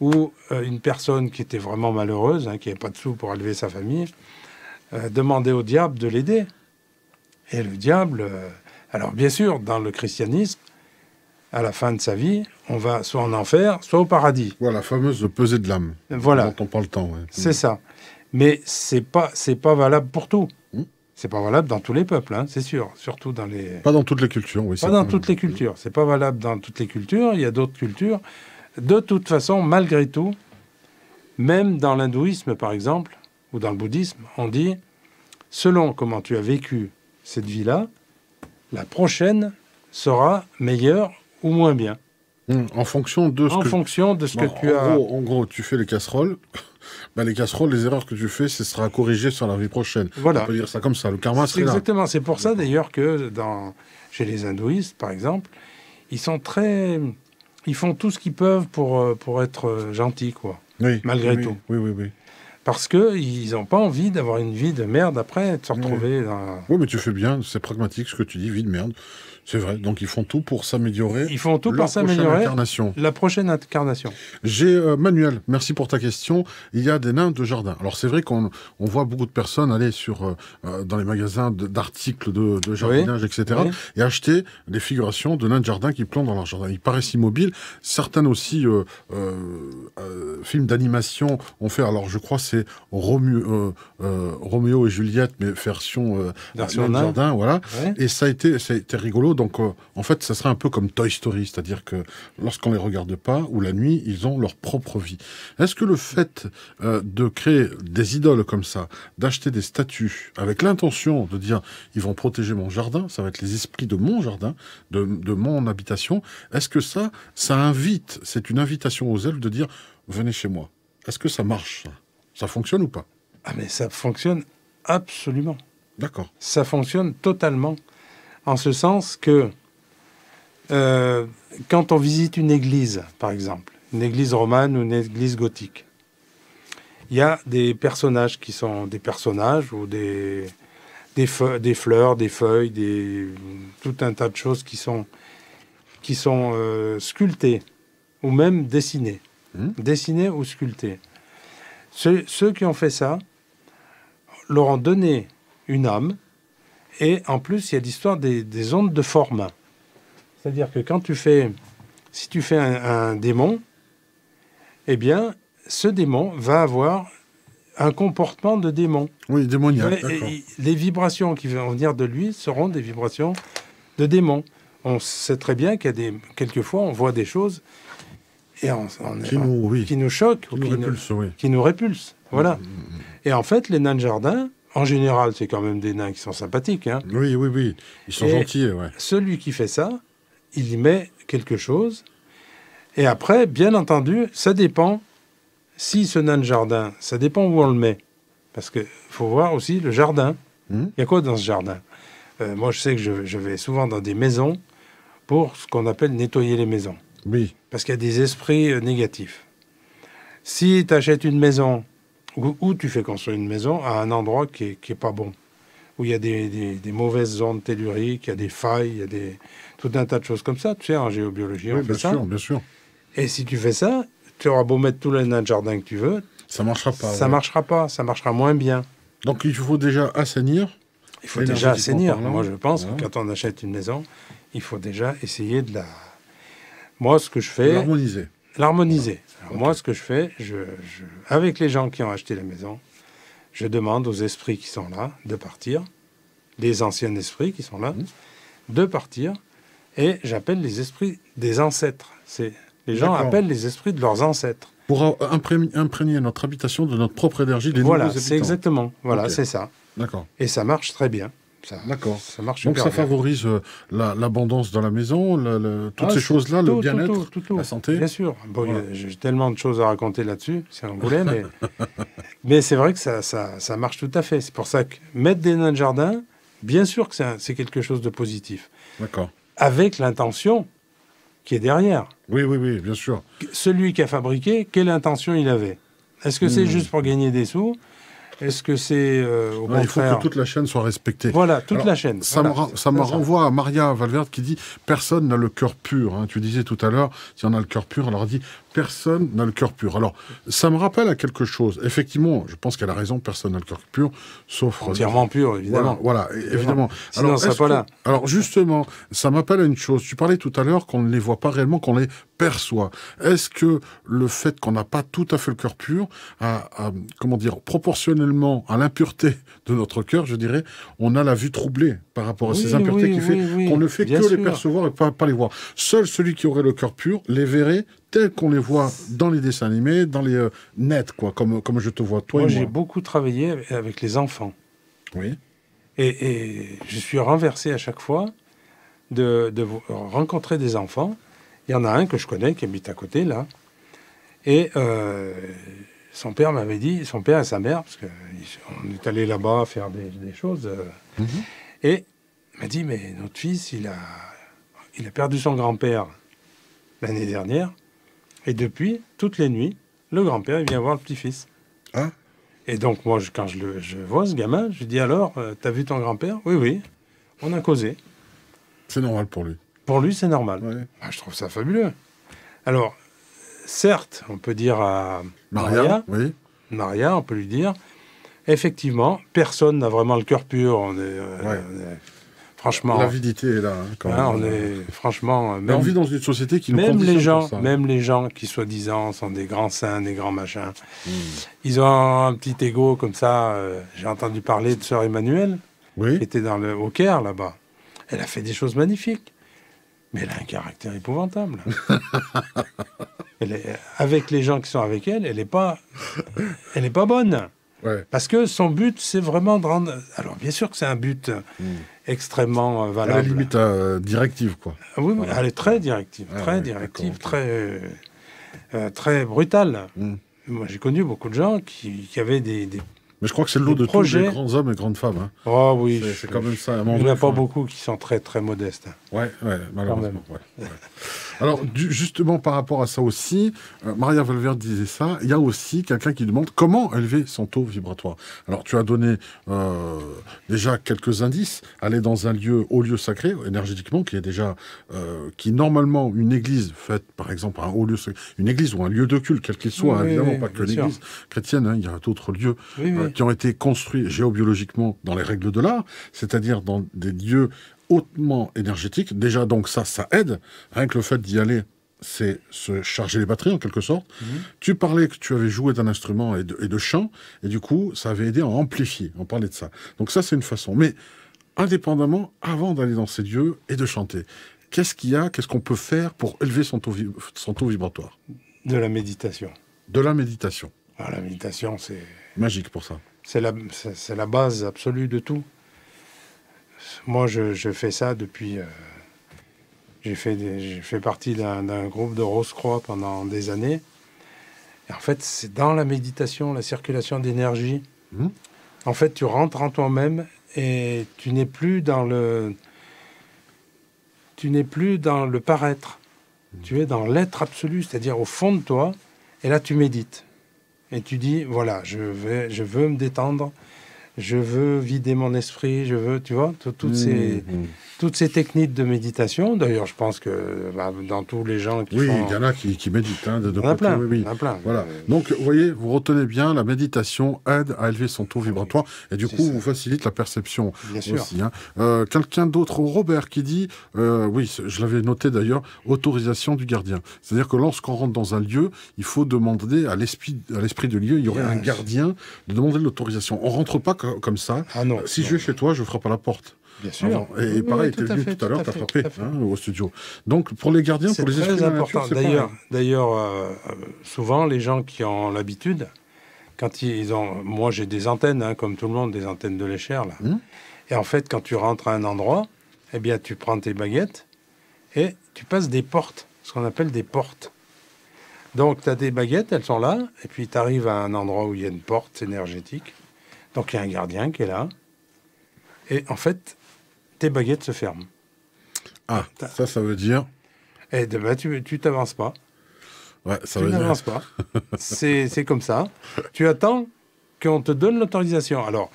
où euh, une personne qui était vraiment malheureuse, hein, qui n'avait pas de sous pour élever sa famille, euh, demandait au diable de l'aider. Et le diable, euh, alors bien sûr, dans le christianisme, à la fin de sa vie, on va soit en enfer, soit au paradis. Voilà, la fameuse pesée de l'âme. Voilà. Dont on parle tant. Ouais. C'est ça. Mais c'est pas c'est pas valable pour tout. Hmm. C'est pas valable dans tous les peuples, hein, c'est sûr. Surtout dans les. Pas dans toutes les cultures, oui. Pas dans toutes les cultures. C'est pas valable dans toutes les cultures. Il y a d'autres cultures. De toute façon, malgré tout, même dans l'hindouisme, par exemple, ou dans le bouddhisme, on dit selon comment tu as vécu cette vie-là, la prochaine sera meilleure ou moins bien. Hmm, en fonction de ce que... fonction de ce que tu as... en gros, tu fais les casseroles. [LAUGHS] Bah, les casseroles, les erreurs que tu fais, ce sera corrigé sur la vie prochaine. Voilà. On peut dire ça comme ça. Le karma, c'est Exactement. C'est pour ça d'ailleurs que dans... chez les hindouistes, par exemple, ils sont très. Ils font tout ce qu'ils peuvent pour, euh, pour être euh, gentils, quoi. Oui. Malgré tout. Oui, oui, oui parce qu'ils n'ont pas envie d'avoir une vie de merde après, de se retrouver dans... Oui, mais tu fais bien, c'est pragmatique ce que tu dis, vie de merde. C'est vrai. Donc ils font tout pour s'améliorer. Ils font tout pour s'améliorer. La prochaine incarnation. J'ai euh, Manuel. Merci pour ta question. Il y a des nains de jardin. Alors c'est vrai qu'on on voit beaucoup de personnes aller sur euh, euh, dans les magasins d'articles de, jardinage, etc. Et acheter des figurations de nains de jardin qui plantent dans leur jardin. Ils paraissent immobiles. Certains aussi films d'animation ont fait. Alors je crois c'est Roméo et Juliette, mais version, version de jardin. Voilà. Et ça a été, ça a été rigolo donc, euh, en fait, ça serait un peu comme Toy Story, c'est-à-dire que lorsqu'on les regarde pas, ou la nuit, ils ont leur propre vie. Est-ce que le fait euh, de créer des idoles comme ça, d'acheter des statues, avec l'intention de dire, ils vont protéger mon jardin, ça va être les esprits de mon jardin, de, mon habitation, est-ce que ça, ça invite, c'est une invitation aux elfes de dire, venez chez moi. Est-ce que ça marche ça, ça fonctionne ou pas Ah mais ça fonctionne absolument. D'accord. Ça fonctionne totalement en ce sens que euh, quand on visite une église, par exemple, une église romane ou une église gothique, il y a des personnages qui sont des personnages ou des, des, fleurs, des feuilles, des, tout un tas de choses qui sont, qui sont euh, sculptées ou même dessinées. Mmh. Dessinées ou sculptées. ceux qui ont fait ça leur ont donné une âme, et en plus, il y a l'histoire des, ondes de forme. C'est-à-dire que quand tu fais, si tu fais un, démon, eh bien, ce démon va avoir un comportement de démon. Oui, démoniaque. Les, les vibrations qui vont venir de lui seront des vibrations de démon. On sait très bien qu'il y a des, quelquefois, on voit des choses et on, qui, nous, oui. qui, nous, choquent, qui, nous, répulse, répulsent. Voilà. Mm, mm, mm. Et en fait, les nains de jardin, en général, c'est quand même des nains qui sont sympathiques. Hein. Oui, oui, oui. Ils sont gentils, Celui qui fait ça, il y met quelque chose. Et après, bien entendu, ça dépend. Si ce nain de jardin, ça dépend où on le met. Parce que faut voir aussi le jardin. Hmm. Il y a quoi dans ce jardin euh, Moi, je sais que je, vais souvent dans des maisons pour ce qu'on appelle nettoyer les maisons. Oui. Parce qu'il y a des esprits euh, négatifs. Si tu achètes une maison où tu fais construire une maison à un endroit qui n'est qui est pas bon, où il y a des, des, mauvaises zones telluriques, il y a des failles, il y a des, tout un tas de choses comme ça, tu sais, en géobiologie. on bien fait sûr, bien sûr. Et si tu fais ça, tu auras beau mettre tout le nain de jardin que tu veux. Ça marchera pas. Ça ne marchera pas, ça marchera moins bien. Donc il faut déjà assainir. Il faut déjà assainir. Moi, je pense que quand on achète une maison, il faut déjà essayer de la. Moi, ce que je fais. L'harmoniser. L'harmoniser moi, ce que je fais, avec les gens qui ont acheté la maison, je demande aux esprits qui sont là de partir, les anciens esprits qui sont là, mhm. de partir, et j'appelle les esprits des ancêtres. C'est les gens appellent les esprits de leurs ancêtres. Pour imprégner, notre habitation de notre propre énergie, des voilà, Voilà, c'est exactement. Voilà, c'est ça. D'accord. Et ça marche très bien. D'accord. Ça marche Donc ça favorise euh, l'abondance dans la maison, toutes ah, ces choses-là, le bien-être, la santé. Bien sûr. Bon, J'ai tellement de choses à raconter là-dessus, si on voulait, mais, c'est vrai que ça, marche tout à fait. C'est pour ça que mettre des nains de jardin, bien sûr que c'est quelque chose de positif. D'accord. Avec l'intention qui est derrière. Oui, oui, oui, bien sûr. Celui qui a fabriqué, quelle intention il avait Est-ce que c'est hmm. juste pour gagner des sous est-ce que c'est euh, au Il faut que toute la chaîne soit respectée. Voilà, toute la chaîne. Ça, me, ça me renvoie à Maria Valverde qui dit « Personne n'a le cœur pur hein. Tu disais tout à l'heure, si on a le cœur pur, on leur dit personne n'a le cœur pur. Alors, ça me rappelle à quelque chose. Effectivement, je pense qu'elle a raison, personne n'a le cœur pur, sauf... Entièrement pur, évidemment. Voilà, évidemment. alors, ça pas alors, justement, ça m'appelle à une chose. Tu parlais tout à l'heure qu'on ne les voit pas réellement, qu'on les perçoit. Est-ce que le fait qu'on n'a pas tout à fait le cœur pur, à, comment dire, proportionnellement à l'impureté de notre cœur, je dirais, on a la vue troublée par rapport à ces impuretés qui fait qu'on ne fait que les percevoir et pas, les voir. Seul celui qui aurait le cœur pur les verrait tels qu'on les voit dans les dessins animés, dans les euh, nets, quoi, comme, comme je te vois toi. Moi, j'ai beaucoup travaillé avec les enfants. Oui. Et, je suis renversé à chaque fois de, rencontrer des enfants. Il y en a un que je connais qui habite à côté, là. Et euh, son père m'avait dit, son père et sa mère, parce qu'on est allé là-bas faire des, choses, euh, mm-hmm. Et il et m'a dit, mais notre fils, il a, il a perdu son grand-père l'année dernière. Et depuis, toutes les nuits, le grand-père, vient voir le petit-fils. Ah. Et donc, moi, quand je, le, vois ce gamin, je dis alors, euh, t'as vu ton grand-père Oui, oui. On a causé. C'est normal pour lui. Pour lui, c'est normal. Ah, je trouve ça fabuleux. Alors, certes, on peut dire à Maria, oui. Maria on peut lui dire, effectivement, personne n'a vraiment le cœur pur. Euh, franchement. L'avidité est là. Hein, hein, on est, franchement. Euh, même, vit dans une société qui nous même les gens, Même les gens qui, soi-disant, sont des grands saints, des grands machins, hmm. ils ont un petit ego comme ça. Euh, j'ai entendu parler de Sœur Emmanuelle, oui. qui était dans le, au Caire, là-bas. Elle a fait des choses magnifiques. Mais elle a un caractère épouvantable. [LAUGHS] avec les gens qui sont avec elle, elle n'est pas, elle pas bonne. Parce que son but, c'est vraiment de rendre. Alors, bien sûr que c'est un but. Hmm extrêmement valable. Euh, à la limite euh, directive, quoi. Ah oui, elle est très directive, ah très directive, très, euh, très brutale. Mm. Moi, j'ai connu beaucoup de gens qui, avaient des, mais je crois que c'est le lot de tous les grands hommes et grandes femmes. Hein. Oh oui. C'est quand même ça. Il n'y en a pas beaucoup qui sont très très modestes. Ouais, malheureusement. Alors justement par rapport à ça aussi, euh, Maria Valverde disait ça. Il y a aussi quelqu'un qui demande comment élever son taux vibratoire. Alors tu as donné euh, déjà quelques indices. Aller dans un lieu au lieu sacré énergétiquement qui est déjà euh, qui normalement une église faite par exemple un haut lieu une église ou un lieu de culte quel qu'il soit évidemment pas que l'église chrétienne. Hein, il y a d'autres lieux. Oui, qui ont été construits géobiologiquement dans les règles de l'art, c'est-à-dire dans des lieux hautement énergétiques. Déjà, donc ça, ça aide. Rien que le fait d'y aller, c'est se charger les batteries en quelque sorte. Mhm. Tu parlais que tu avais joué d'un instrument et de, chant, et du coup, ça avait aidé à amplifier. On parlait de ça. Donc ça, c'est une façon. Mais indépendamment, avant d'aller dans ces lieux et de chanter, qu'est-ce qu'il y a, qu'est-ce qu'on peut faire pour élever son taux, son taux vibratoire De la méditation. De la méditation. Alors, ah, la méditation, c'est Magique pour ça. C'est la, base absolue de tout. Moi, je, fais ça depuis. Euh, j'ai fait, partie d'un, groupe de Rose-Croix pendant des années. Et en fait, c'est dans la méditation, la circulation d'énergie. Mmh. En fait, tu rentres en toi-même et tu n'es plus dans le. Tu n'es plus dans le paraître. Mmh. Tu es dans l'être absolu, c'est-à-dire au fond de toi. Et là, tu médites et tu dis, voilà, je, vais, je veux me détendre, je veux vider mon esprit, je veux, tu vois, toutes, mm, ces, mm. toutes ces techniques de méditation. D'ailleurs, je pense que bah, dans tous les gens qui Oui, il y en a qui, méditent. Hein, de, plein. Oui, Voilà. Euh, Donc, vous voyez, vous retenez bien, la méditation aide à élever son taux vibratoire et du coup, vous facilite la perception aussi. Hein. Euh, quelqu'un d'autre, Robert, qui dit, euh, oui, je l'avais noté d'ailleurs, autorisation du gardien. C'est-à-dire que lorsqu'on rentre dans un lieu, il faut demander à l'esprit du lieu, il y aurait un gardien, de demander l'autorisation. On rentre pas comme comme ça. Ah non, si je vais chez toi, je frappe à la porte. Bien sûr. Et, pareil, tu es venu tout à l'heure, tu as frappé hein, au studio. Donc, pour les gardiens, pour les esprits important. D'ailleurs, d'ailleurs euh, souvent, les gens qui ont l'habitude, quand ils ont. Moi, j'ai des antennes, hein, comme tout le monde, des antennes de l'échelle. Hum. Et en fait, quand tu rentres à un endroit, eh bien, tu prends tes baguettes et tu passes des portes, ce qu'on appelle des portes. Donc, tu as des baguettes, elles sont là, et puis tu arrives à un endroit où il y a une porte énergétique. Donc il y a un gardien qui est là. Et en fait, tes baguettes se ferment. Ah, ça, ça veut dire. Et eh, ben, tu t'avances pas. Ouais, ça tu n'avances pas. [LAUGHS] C'est comme ça. Tu attends qu'on te donne l'autorisation. Alors,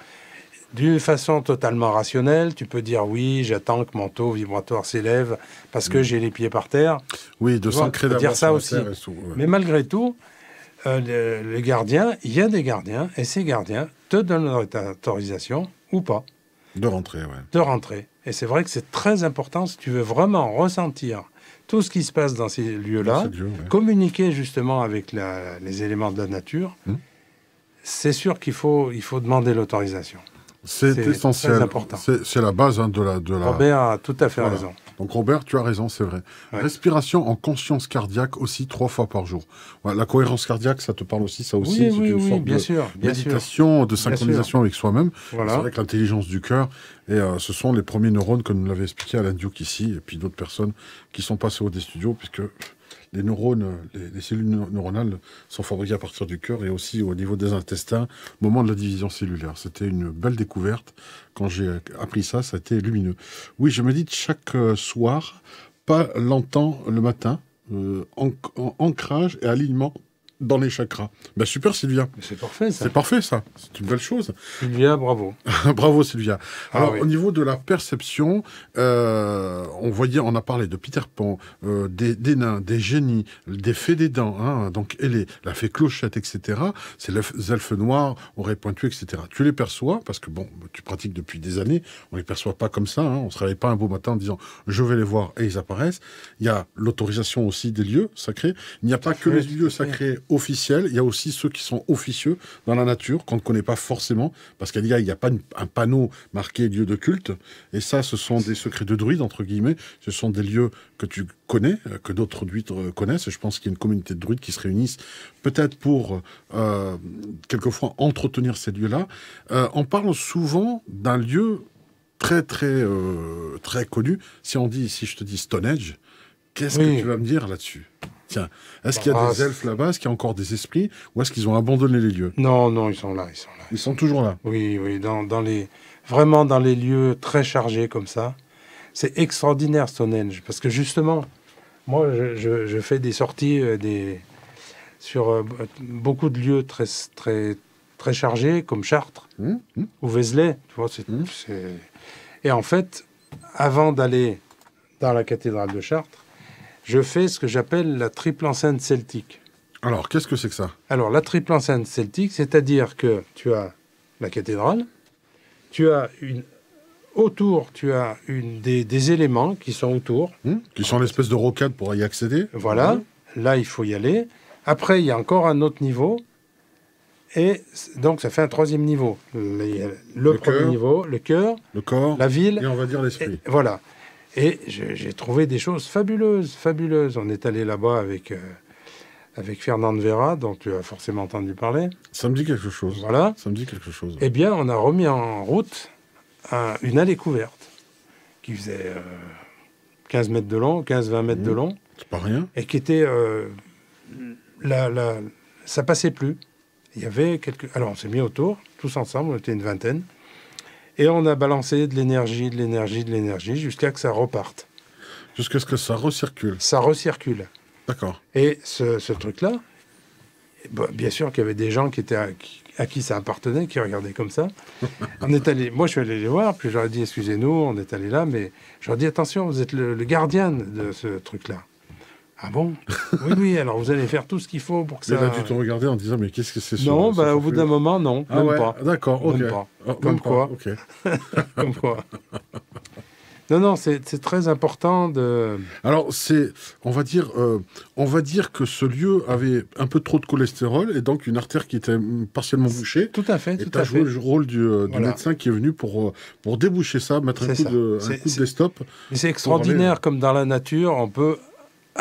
d'une façon totalement rationnelle, tu peux dire oui, j'attends que mon taux vibratoire s'élève parce que mm. j'ai les pieds par terre. Oui, de s'ancrer d'abord. dire ça aussi. Mais malgré tout, euh, les, gardiens, il y a des gardiens, et ces gardiens te donnent leur autorisation ou pas. De rentrer, De rentrer. Et c'est vrai que c'est très important si tu veux vraiment ressentir tout ce qui se passe dans ces lieux-là, communiquer justement avec les éléments de la nature, hmm. c'est sûr qu'il faut, il faut demander l'autorisation. C'est essentiel. C'est la base hein, de la. De Robert a tout à fait raison. Donc Robert, tu as raison, c'est vrai. Respiration en conscience cardiaque aussi trois fois par jour. la cohérence cardiaque, ça te parle aussi, ça aussi, oui, c'est une bien de sûr, méditation, de synchronisation avec soi-même. Voilà. l'intelligence du cœur, et euh, ce sont les premiers neurones que nous l'avait expliqué Alain Duke ici, et puis d'autres personnes qui sont passées au des studios, puisque les neurones, les, cellules neuronales sont fabriquées à partir du cœur et aussi au niveau des intestins, au moment de la division cellulaire. C'était une belle découverte. Quand j'ai appris ça, ça a été lumineux. Oui, je me dis chaque euh, soir, pas longtemps le matin, euh, ancrage et alignement dans les chakras. ben super Sylvia. C'est parfait ça. C'est parfait ça. C'est une belle chose. Sylvia, bravo. [LAUGHS] bravo Sylvia. Ah Alors au niveau de la perception, euh, on voyait, on a parlé de Peter Pan, euh, des, nains, des génies, des fées des dents, hein. donc elle est la fée clochette, etc. C'est les elfes noirs, oreilles pointu, etc. Tu les perçois parce que bon, tu pratiques depuis des années, on les perçoit pas comme ça. Hein. on se réveille pas un beau matin en disant je vais les voir et ils apparaissent. Il y a l'autorisation aussi des lieux sacrés. Il n'y a pas que les lieux sacrés officiels, il y a aussi ceux qui sont officieux dans la nature, qu'on ne connaît pas forcément, parce qu'il n'y a, pas un panneau marqué lieu de culte. Et ça, ce sont des secrets de druides, entre guillemets. Ce sont des lieux que tu connais, euh, que d'autres druides euh, connaissent. je pense qu'il y a une communauté de druides qui se réunissent peut-être pour, euh, quelquefois, entretenir ces lieux-là. on parle souvent d'un lieu très, très, très connu. Si on dit, si je te dis Stonehenge, qu'est-ce que tu vas me dire là-dessus est-ce qu'il y a ah, des elfes là-bas Est-ce qu'il y a encore des esprits Ou est-ce qu'ils ont abandonné les lieux Non, non, ils sont là. Ils sont, là. Ils sont toujours là. Oui, oui, dans, les... vraiment dans les lieux très chargés comme ça. C'est extraordinaire Stonehenge, parce que justement, moi, je, fais des sorties euh, des... sur euh, beaucoup de lieux très, très, très chargés, comme Chartres mmh, mmh. ou Vézelay. Tu vois, mmh. Et en fait, avant d'aller dans la cathédrale de Chartres, je fais ce que j'appelle la triple enceinte celtique. Alors, qu'est-ce que c'est que ça Alors, la triple enceinte celtique, c'est-à-dire que tu as la cathédrale, tu as une autour, tu as une des, éléments qui sont autour, hmm qui sont l'espèce de rocade pour y accéder. Voilà, là il faut y aller. Après, il y a encore un autre niveau, et donc ça fait un troisième niveau. le, premier niveau, le cœur, le corps, la ville, et on va dire l'esprit. Voilà. Et j'ai trouvé des choses fabuleuses, fabuleuses. On est allé là-bas avec, euh, avec Fernand Vera, dont tu as forcément entendu parler. Ça me dit quelque chose. Voilà. Ça me dit quelque chose. Eh bien, on a remis en route une allée couverte qui faisait 15 euh, mètres de long, 15-20 mètres de mmh. long. C'est pas rien. Et qui était. Euh, la, la, ça passait plus. Il y avait quelques. Alors, on s'est mis autour, tous ensemble, on était une vingtaine. Et on a balancé de l'énergie, de l'énergie, de l'énergie, jusqu'à ce que ça reparte. Jusqu'à ce que ça recircule. Ça recircule. D'accord. Et ce, truc-là, bien sûr qu'il y avait des gens qui étaient à, qui, ça appartenait, qui regardaient comme ça. [LAUGHS] on est allé, moi, je suis allé les voir, puis j'aurais dit, excusez-nous, on est allé là, mais je dit, attention, vous êtes le gardien de ce truc-là. Ah bon Oui, oui, alors vous allez faire tout ce qu'il faut pour que ça. Mais là, tu te regardais en disant, mais qu'est-ce que c'est Non, bah, au bout d'un moment, non. Ah même pas. Ah, d'accord, ok. Ah, comme, quoi. [LAUGHS] Comme quoi. Non, non, c'est très important de. Alors, c'est, on va dire, euh, on va dire que ce lieu avait un peu trop de cholestérol et donc une artère qui était partiellement bouchée. Tout à fait. Et tu as joué le rôle du, euh, médecin qui est venu pour, euh, pour déboucher ça, mettre un coup, De, stop. C'est extraordinaire, comme dans la nature, on peut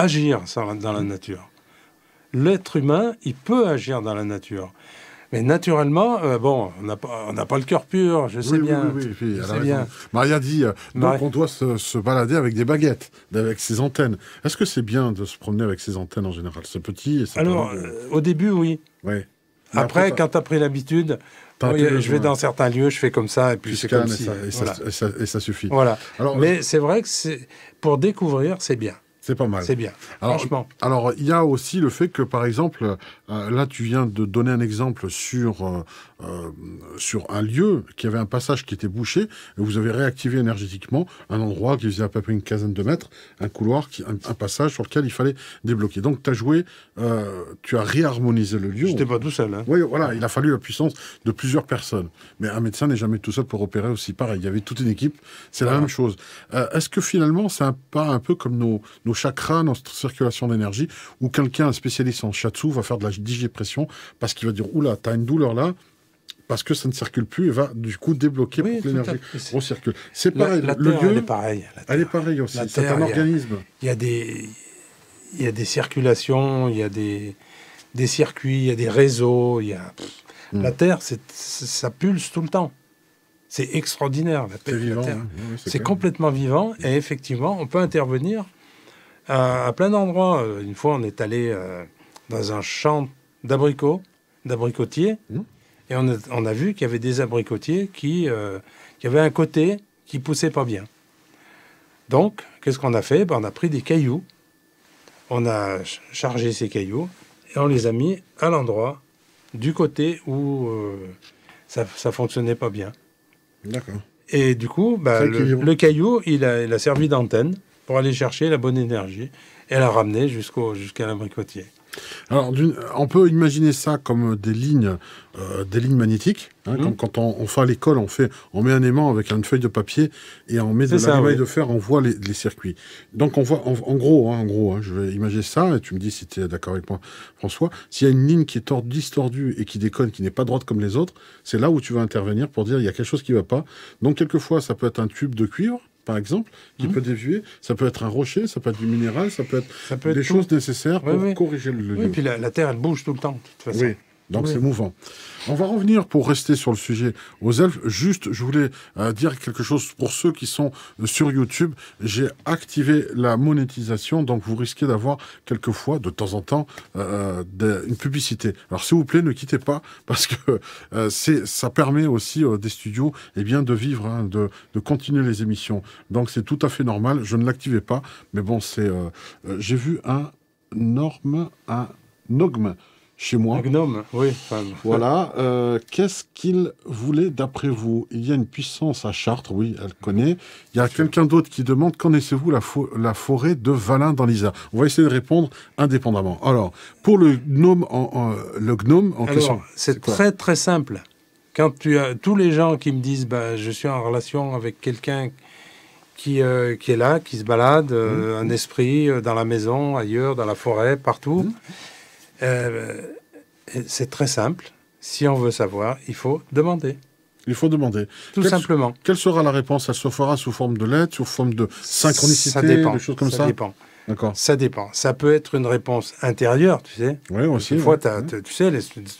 agir dans la mm. nature. L'être humain, il peut agir dans la nature. Mais naturellement, euh, bon, on n'a pas, le cœur pur, je sais bien. Maria dit, euh, on doit se, balader avec des baguettes, avec ses antennes. Est-ce que c'est bien de se promener avec ses antennes en général C'est petit et ça Alors, euh, au début, oui. oui. Après, quand tu as pris l'habitude, je vais dans certains lieux, je fais comme ça, et puis c'est comme et Ça, et, ça, suffit. Voilà. Mais c'est vrai que pour découvrir, c'est bien. C'est pas mal. C'est bien. Alors, Franchement. Alors, il y a aussi le fait que, par exemple, euh, là, tu viens de donner un exemple sur, euh, euh, sur un lieu qui avait un passage qui était bouché. Et vous avez réactivé énergétiquement un endroit qui faisait à peu près une quinzaine de mètres, un couloir, qui, un, passage sur lequel il fallait débloquer. Donc, tu as joué, tu as réharmonisé le lieu. J'étais pas tout seul. Hein. Oui, voilà. Il a fallu la puissance de plusieurs personnes. Mais un médecin n'est jamais tout seul pour opérer aussi. Pareil, il y avait toute une équipe. C'est la même chose. Est-ce que finalement, c'est pas un peu comme nos, nos chakra, notre circulation d'énergie, où quelqu'un, un spécialiste en shiatsu, va faire de la digépression parce qu'il va dire Oula, t'as une douleur là, parce que ça ne circule plus et va du coup débloquer pour que l'énergie recircule. C'est pareil. La, le lieu, elle est pareille. Elle est pareille aussi. C'est un organisme. Il y, a des, il y a des circulations, il y a des, des circuits, il y a des réseaux. Il y a... Mm. La Terre, c'est, ça pulse tout le temps. C'est extraordinaire, la, c'est Terre. Hein. c'est, complètement vivant et effectivement, on peut intervenir à, plein d'endroits. Euh, une fois, on est allé euh, dans un champ d'abricots, d'abricotiers, mmh. et on a, vu qu'il y avait des abricotiers qui, euh, qui avaient un côté qui poussait pas bien. Donc, qu'est-ce qu'on a fait ben, On a pris des cailloux, on a chargé ces cailloux, et on les a mis à l'endroit du côté où ça, ça fonctionnait pas bien. D'accord. Et du coup, ben, le, caillou, il a servi d'antenne pour aller chercher la bonne énergie et la ramener jusqu'au jusqu'à l'abricotier. Alors, on peut imaginer ça comme des lignes, euh, des lignes magnétiques. Hein, mmh. quand on, fait à l'école, on fait, on met un aimant avec une feuille de papier et on met de la feuille de fer, on voit les, circuits. Donc on voit, en, gros, en gros, hein, hein, je vais imaginer ça et tu me dis si tu es d'accord avec moi, François. S'il y a une ligne qui est distordue et qui déconne, qui n'est pas droite comme les autres, c'est là où tu vas intervenir pour dire il y a quelque chose qui ne va pas. Donc quelquefois ça peut être un tube de cuivre par exemple, qui hmm. peut dévier. Ça peut être un rocher, ça peut être du minéral, ça peut être, des choses nécessaires pour corriger le. Oui, et puis la, terre, elle bouge tout le temps, de toute façon. Donc c'est mouvant. On va revenir pour rester sur le sujet aux elfes. Juste, je voulais euh, dire quelque chose pour ceux qui sont euh, sur YouTube. J'ai activé la monétisation, donc vous risquez d'avoir quelquefois, de temps en temps, euh, une publicité. Alors s'il vous plaît, ne quittez pas [LAUGHS] parce que c'est ça permet aussi des studios et eh bien de vivre, hein, de, continuer les émissions. Donc c'est tout à fait normal. Je ne l'activais pas, mais bon, c'est j'ai vu un norme, un nogme chez moi. Un gnome, oui. Voilà. Euh, qu'est-ce qu'il voulait d'après vous Il y a une puissance à Chartres, oui, elle connaît. Il y a quelqu'un d'autre qui demande connaissez-vous la, forêt de Valin dans l'Isère On va essayer de répondre indépendamment. Alors, pour le gnome en, le gnome question. C'est très très simple. Quand tu as tous les gens qui me disent bah, je suis en relation avec quelqu'un qui, euh, est là, qui se balade, euh, mmh. un esprit dans la maison, ailleurs, dans la forêt, partout. Mmh. Euh, euh, c'est très simple. Si on veut savoir, il faut demander. Il faut demander. Tout simplement. Quelle sera la réponse Elle se fera sous forme de lettre, sous forme de synchronicité, ça dépend. des choses comme ça Ça dépend. D'accord. Ça dépend. Ça peut être une réponse intérieure, tu sais. Oui, aussi. Une fois, tu sais,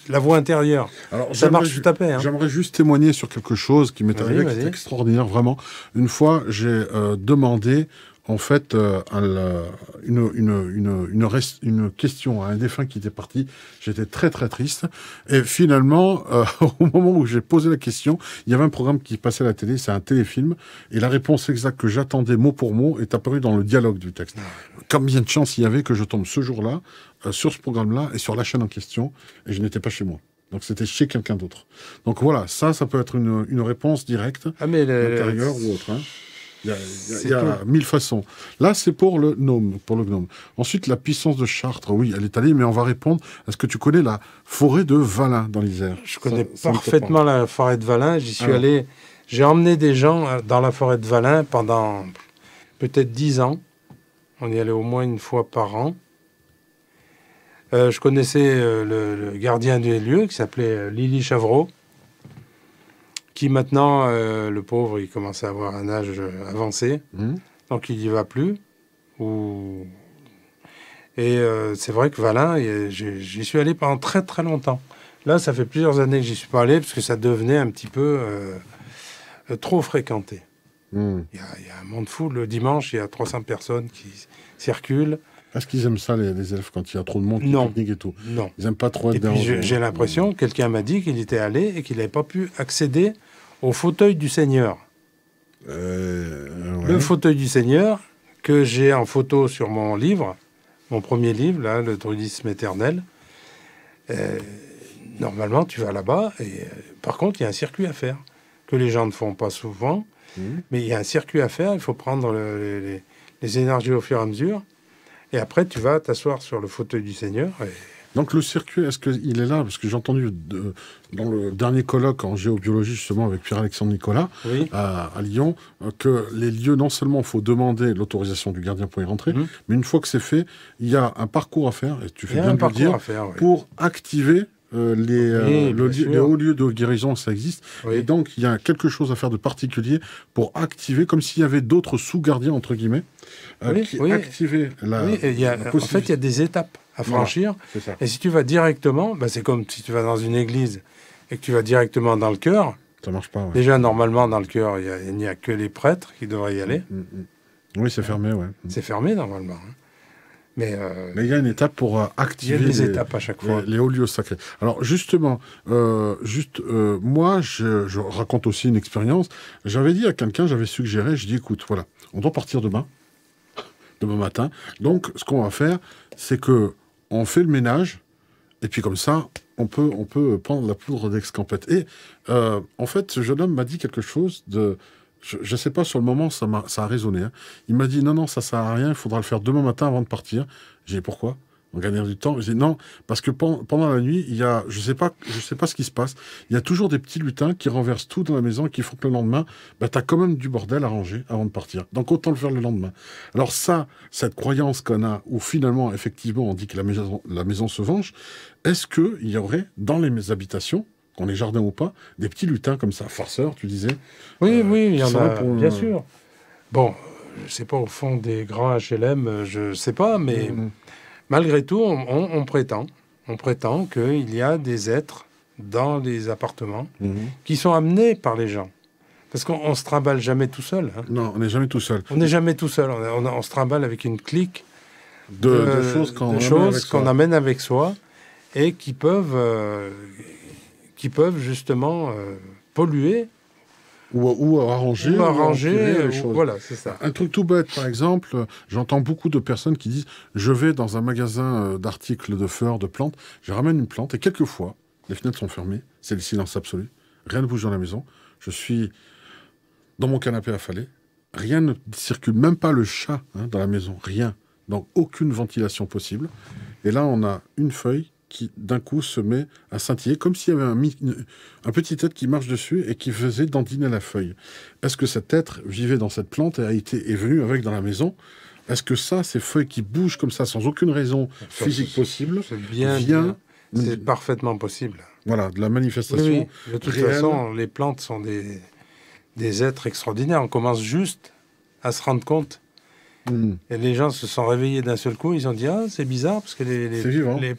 la voix intérieure. ça marche tout à fait. Hein. J'aimerais juste témoigner sur quelque chose qui m'est arrivé, qui est extraordinaire, vraiment. Une fois, j'ai euh, demandé en fait euh, euh, une, question à un défunt qui était parti. J'étais très très triste. Et finalement, euh, [LAUGHS] au moment où j'ai posé la question, il y avait un programme qui passait à la télé, c'est un téléfilm, et la réponse exacte que j'attendais mot pour mot est apparue dans le dialogue du texte. Combien de chances il y avait que je tombe ce jour-là sur ce programme-là et sur la chaîne en question, et je n'étais pas chez moi. Donc c'était chez quelqu'un d'autre. Donc voilà, ça, ça peut être une, réponse directe, ah, intérieure ou autre. Hein. Il y a, mille façons. Là, c'est pour le gnome, pour le gnome. Ensuite, la puissance de Chartres, oui, elle est allée, mais on va répondre. Est-ce que tu connais la forêt de Valin dans l'Isère Je connais parfaitement la forêt de Valin. J'y suis allé. J'ai emmené des gens euh, dans la forêt de Valin pendant peut-être dix ans. On y allait au moins une fois par an. Euh, je connaissais euh, le, gardien des lieux qui s'appelait Lily Chavreau qui maintenant, euh, le pauvre, il commence à avoir un âge euh, avancé, mmh. donc il n'y va plus. Ou... Et euh, c'est vrai que Valin, j'y suis allé pendant très très longtemps. Là, ça fait plusieurs années que j'y suis pas allé parce que ça devenait un petit peu trop fréquenté. Mmh. Il y, a un monde fou. Le dimanche, il y a 300 personnes qui circulent. Est-ce qu'ils aiment ça, les, elfes, quand il y a trop de monde non. et tout Ils n'aiment pas trop être J'ai l'impression, quelqu'un m'a dit qu'il était allé et qu'il n'avait pas pu accéder au fauteuil du Seigneur. Euh, le fauteuil du Seigneur, que j'ai en photo sur mon livre, mon premier livre, là, Le druidisme éternel. Euh, normalement, tu vas là-bas, et euh, par contre, il y a un circuit à faire, que les gens ne font pas souvent, hmm. mais il y a un circuit à faire, il faut prendre les, les, énergies au fur et à mesure, et après, tu vas t'asseoir sur le fauteuil du Seigneur, et donc le circuit, est-ce qu'il est là Parce que j'ai entendu dans le dernier colloque en géobiologie, justement, avec Pierre-Alexandre Nicolas, à, Lyon, euh, que les lieux, non seulement faut demander l'autorisation du gardien pour y rentrer, mhm. mais une fois que c'est fait, il y a un parcours à faire, et tu fais bien de le dire, faire, pour activer euh, les, euh, les, hauts lieux de guérison, ça existe. Et donc, il y a quelque chose à faire de particulier pour activer, comme s'il y avait d'autres sous-gardiens, entre guillemets, activer oui, la, Oui, En fait, il y a des étapes franchir. et si tu vas directement, bah, c'est comme si tu vas dans une église et que tu vas directement dans le cœur. Ça marche pas. Déjà, normalement, dans le cœur, il n'y a, que les prêtres qui devraient y aller. Mm, mm, mm. Oui, c'est fermé, ouais. C'est fermé, normalement. Hein. Euh, Mais il y a une étape pour euh, activer les, étapes à chaque fois. Les, hauts lieux sacrés. Alors justement, euh, juste moi, je, je, raconte aussi une expérience. J'avais dit à quelqu'un, j'avais suggéré, je dis écoute, voilà, on doit partir demain, demain matin. Donc ce qu'on va faire, c'est que on fait le ménage, et puis comme ça, on peut, on peut prendre la poudre d'excampette. Et euh, en fait, ce jeune homme m'a dit quelque chose de... Je ne sais pas, sur le moment, ça a, ça a résonné. Hein. Il m'a dit, non, non, ça ne sert à rien, il faudra le faire demain matin avant de partir. J'ai dit, pourquoi on gagne du temps. Je dis non, parce que pendant la nuit, il y a, je sais pas, je sais pas ce qui se passe. Il y a toujours des petits lutins qui renversent tout dans la maison, et qui font que le lendemain, bah, as quand même du bordel à ranger avant de partir. Donc autant le faire le lendemain. Alors ça, cette croyance qu'on a, où finalement, effectivement, on dit que la maison, se venge, est-ce que il y aurait dans les habitations qu'on ait jardin ou pas, des petits lutins comme ça, farceurs, tu disais Oui, euh, oui, il y en a, bien sûr. Bon, je sais pas, au fond des grands HLM, je sais pas, mais mm, mm. Malgré tout, on, prétend, on prétend qu'il y a des êtres dans les appartements mhm. qui sont amenés par les gens. Parce qu'on se trimballe jamais tout seul. Hein. Non, on n'est jamais tout seul. On n'est jamais tout seul. On, se trimballe avec une clique de, choses qu'on amène, avec soi et qui peuvent, euh, qui peuvent justement euh, polluer euh, ou, arranger. Ou voilà, c'est ça. Un truc tout bête, par exemple, j'entends beaucoup de personnes qui disent Je vais dans un magasin euh, d'articles de fleurs, de plantes, je ramène une plante, et quelquefois, les fenêtres sont fermées, c'est le silence absolu, rien ne bouge dans la maison, je suis dans mon canapé affalé, rien ne circule, même pas le chat hein, dans la maison, rien. Donc aucune ventilation possible. Et là, on a une feuille qui d'un coup se met à scintiller, comme s'il y avait un, un, petit être qui marche dessus et qui faisait dandiner la feuille. Est-ce que cet être vivait dans cette plante et a été, est venu avec dans la maison Est-ce que ça, ces feuilles qui bougent comme ça sans aucune raison physique possible, bien, vient... C'est parfaitement possible. Voilà, de la manifestation. De toute façon, les plantes sont des, des êtres extraordinaires. On commence juste à se rendre compte hmm. Et les gens se sont réveillés d'un seul coup, ils ont dit Ah, c'est bizarre, parce que les, les, les,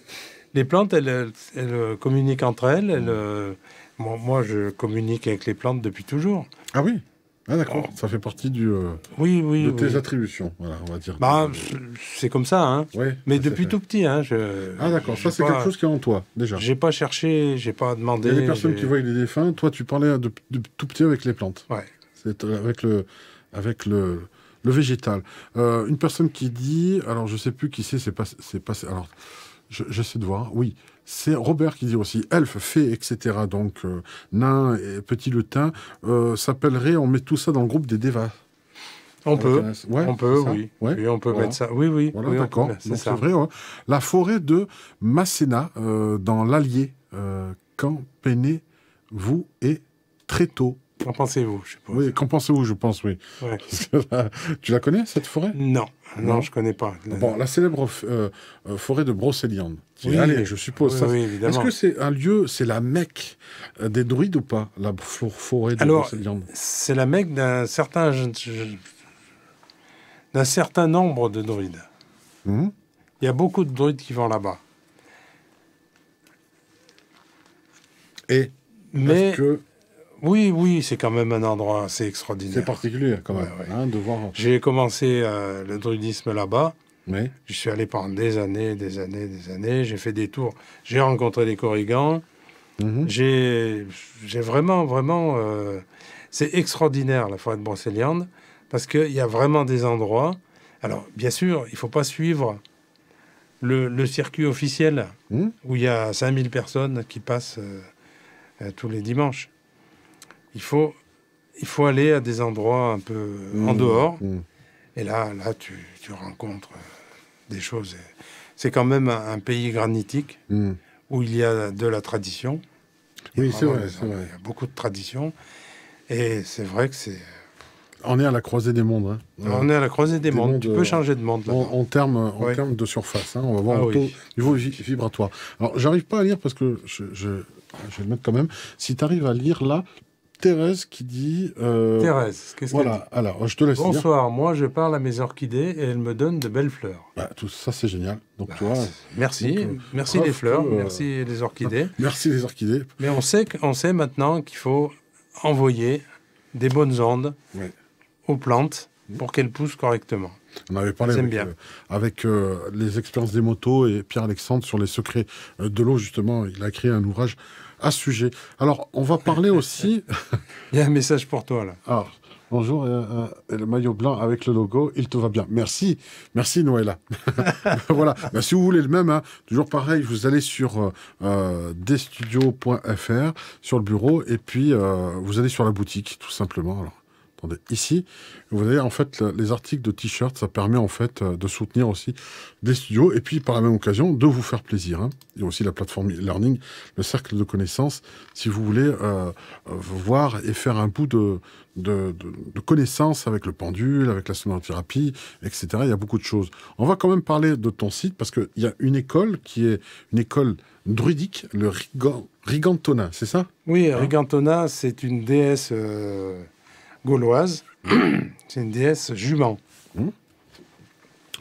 les plantes, elles, euh, communiquent entre elles. Euh, moi, je communique avec les plantes depuis toujours. Ah oui ah d'accord, oh. ça fait partie du, euh, oui, oui, de tes attributions, voilà, on va dire. Bah, c'est comme ça, hein. Mais depuis tout petit, hein, Ah d'accord, ça c'est quelque chose qui est en toi, déjà. J'ai pas cherché, j'ai pas demandé... Il y a des personnes qui voient les défunts, toi tu parlais de, tout petit avec les plantes. Ouais. C'est avec le... Avec le végétal. une personne qui dit, alors je sais plus qui c'est, c'est pas, c'est alors J'essaie de voir, oui. C'est Robert qui dit aussi elfe, fée, etc. Donc euh, nain et petit lutin euh, s'appellerait, on met tout ça dans le groupe des dévas. On, peut, on peut, oui. oui. on peut mettre ça. Oui, oui. d'accord. C'est vrai. Hein. La forêt de Masséna, euh, dans l'Allier. quand peinez-vous et très tôt Qu'en pensez-vous, je Oui, qu'en pensez-vous, je pense, oui. [LAUGHS] tu la connais, cette forêt Non. Ah non, je ne connais pas. Bon, la célèbre euh, euh, forêt de Brocéliande. Oui, allez, je suppose. Est-ce que c'est un lieu, c'est la Mecque euh, des druides ou pas, la forêt de Alors, C'est la Mecque d'un certain, d'un certain nombre de druides. Hmm? Il y a beaucoup de druides qui vont là-bas. Et Mais que oui, oui, c'est quand même un endroit assez extraordinaire. C'est particulier quand même, hein, de voir. J'ai commencé euh, le druidisme là-bas. Oui. Je suis allé pendant des années, des années, des années. J'ai fait des tours. J'ai rencontré des Corrigans. Mhm. J'ai vraiment, vraiment. Euh, c'est extraordinaire la forêt de Brocéliande parce qu'il y a vraiment des endroits. Alors, bien sûr, il ne faut pas suivre le, circuit officiel hmm? où il y a 5000 personnes qui passent euh, tous les dimanches il faut, il faut aller à des endroits un peu mmh. en dehors. Mmh. Et là, là tu, rencontres des choses. C'est quand même un, pays granitique mmh. où il y a de la tradition. Oui, c'est vrai, Il y a beaucoup de tradition. Et c'est vrai que c'est. On est à la croisée des mondes. Hein. On est à la croisée des, mondes. Tu peux euh, changer de monde. en, termes de surface, hein. on va voir niveau ah vibratoire. Alors, j'arrive pas à lire parce que je, je, je vais le mettre quand même. Si tu arrives à lire là, Thérèse qui dit. Euh, Thérèse, qu'est-ce voilà. Alors, je te laisse. Bonsoir, moi je parle à mes orchidées et elles me donnent de belles fleurs. Bah, tout ça, c'est génial. Donc, bah, merci, euh, merci les fleurs, euh, merci les orchidées. [LAUGHS] merci les orchidées. Mais on sait, on sait maintenant qu'il faut envoyer des bonnes ondes aux plantes mmh. pour qu'elles poussent correctement. On avait parlé avec, les expériences des motos et Pierre-Alexandre sur les secrets de l'eau, justement. Il a créé un ouvrage à sujet. Alors, on va parler aussi. [LAUGHS] Il y a un message pour toi là. Alors, ah, Bonjour, euh, euh, le maillot blanc avec le logo, il te va bien. Merci, merci Noëlla. [LAUGHS] [LAUGHS] voilà, ben, si vous voulez le même, hein, toujours pareil, vous allez sur euh, euh sur le bureau, et puis vous allez sur la boutique, tout simplement. Alors, ici, vous avez en fait les articles de t-shirts, ça permet en fait euh, de soutenir aussi des studios et puis par la même occasion de vous faire plaisir. Hein. Il y a aussi la plateforme e-learning, le cercle de connaissances, si vous voulez euh, euh, voir et faire un bout de, de, connaissances avec le pendule, avec la sonothérapie, etc. Il y a beaucoup de choses. On va quand même parler de ton site parce qu'il y a une école qui est une école druidique, le Rigantona, c'est ça Oui, hein Rigantona, c'est une déesse gauloise. C'est une déesse jument. Hmm.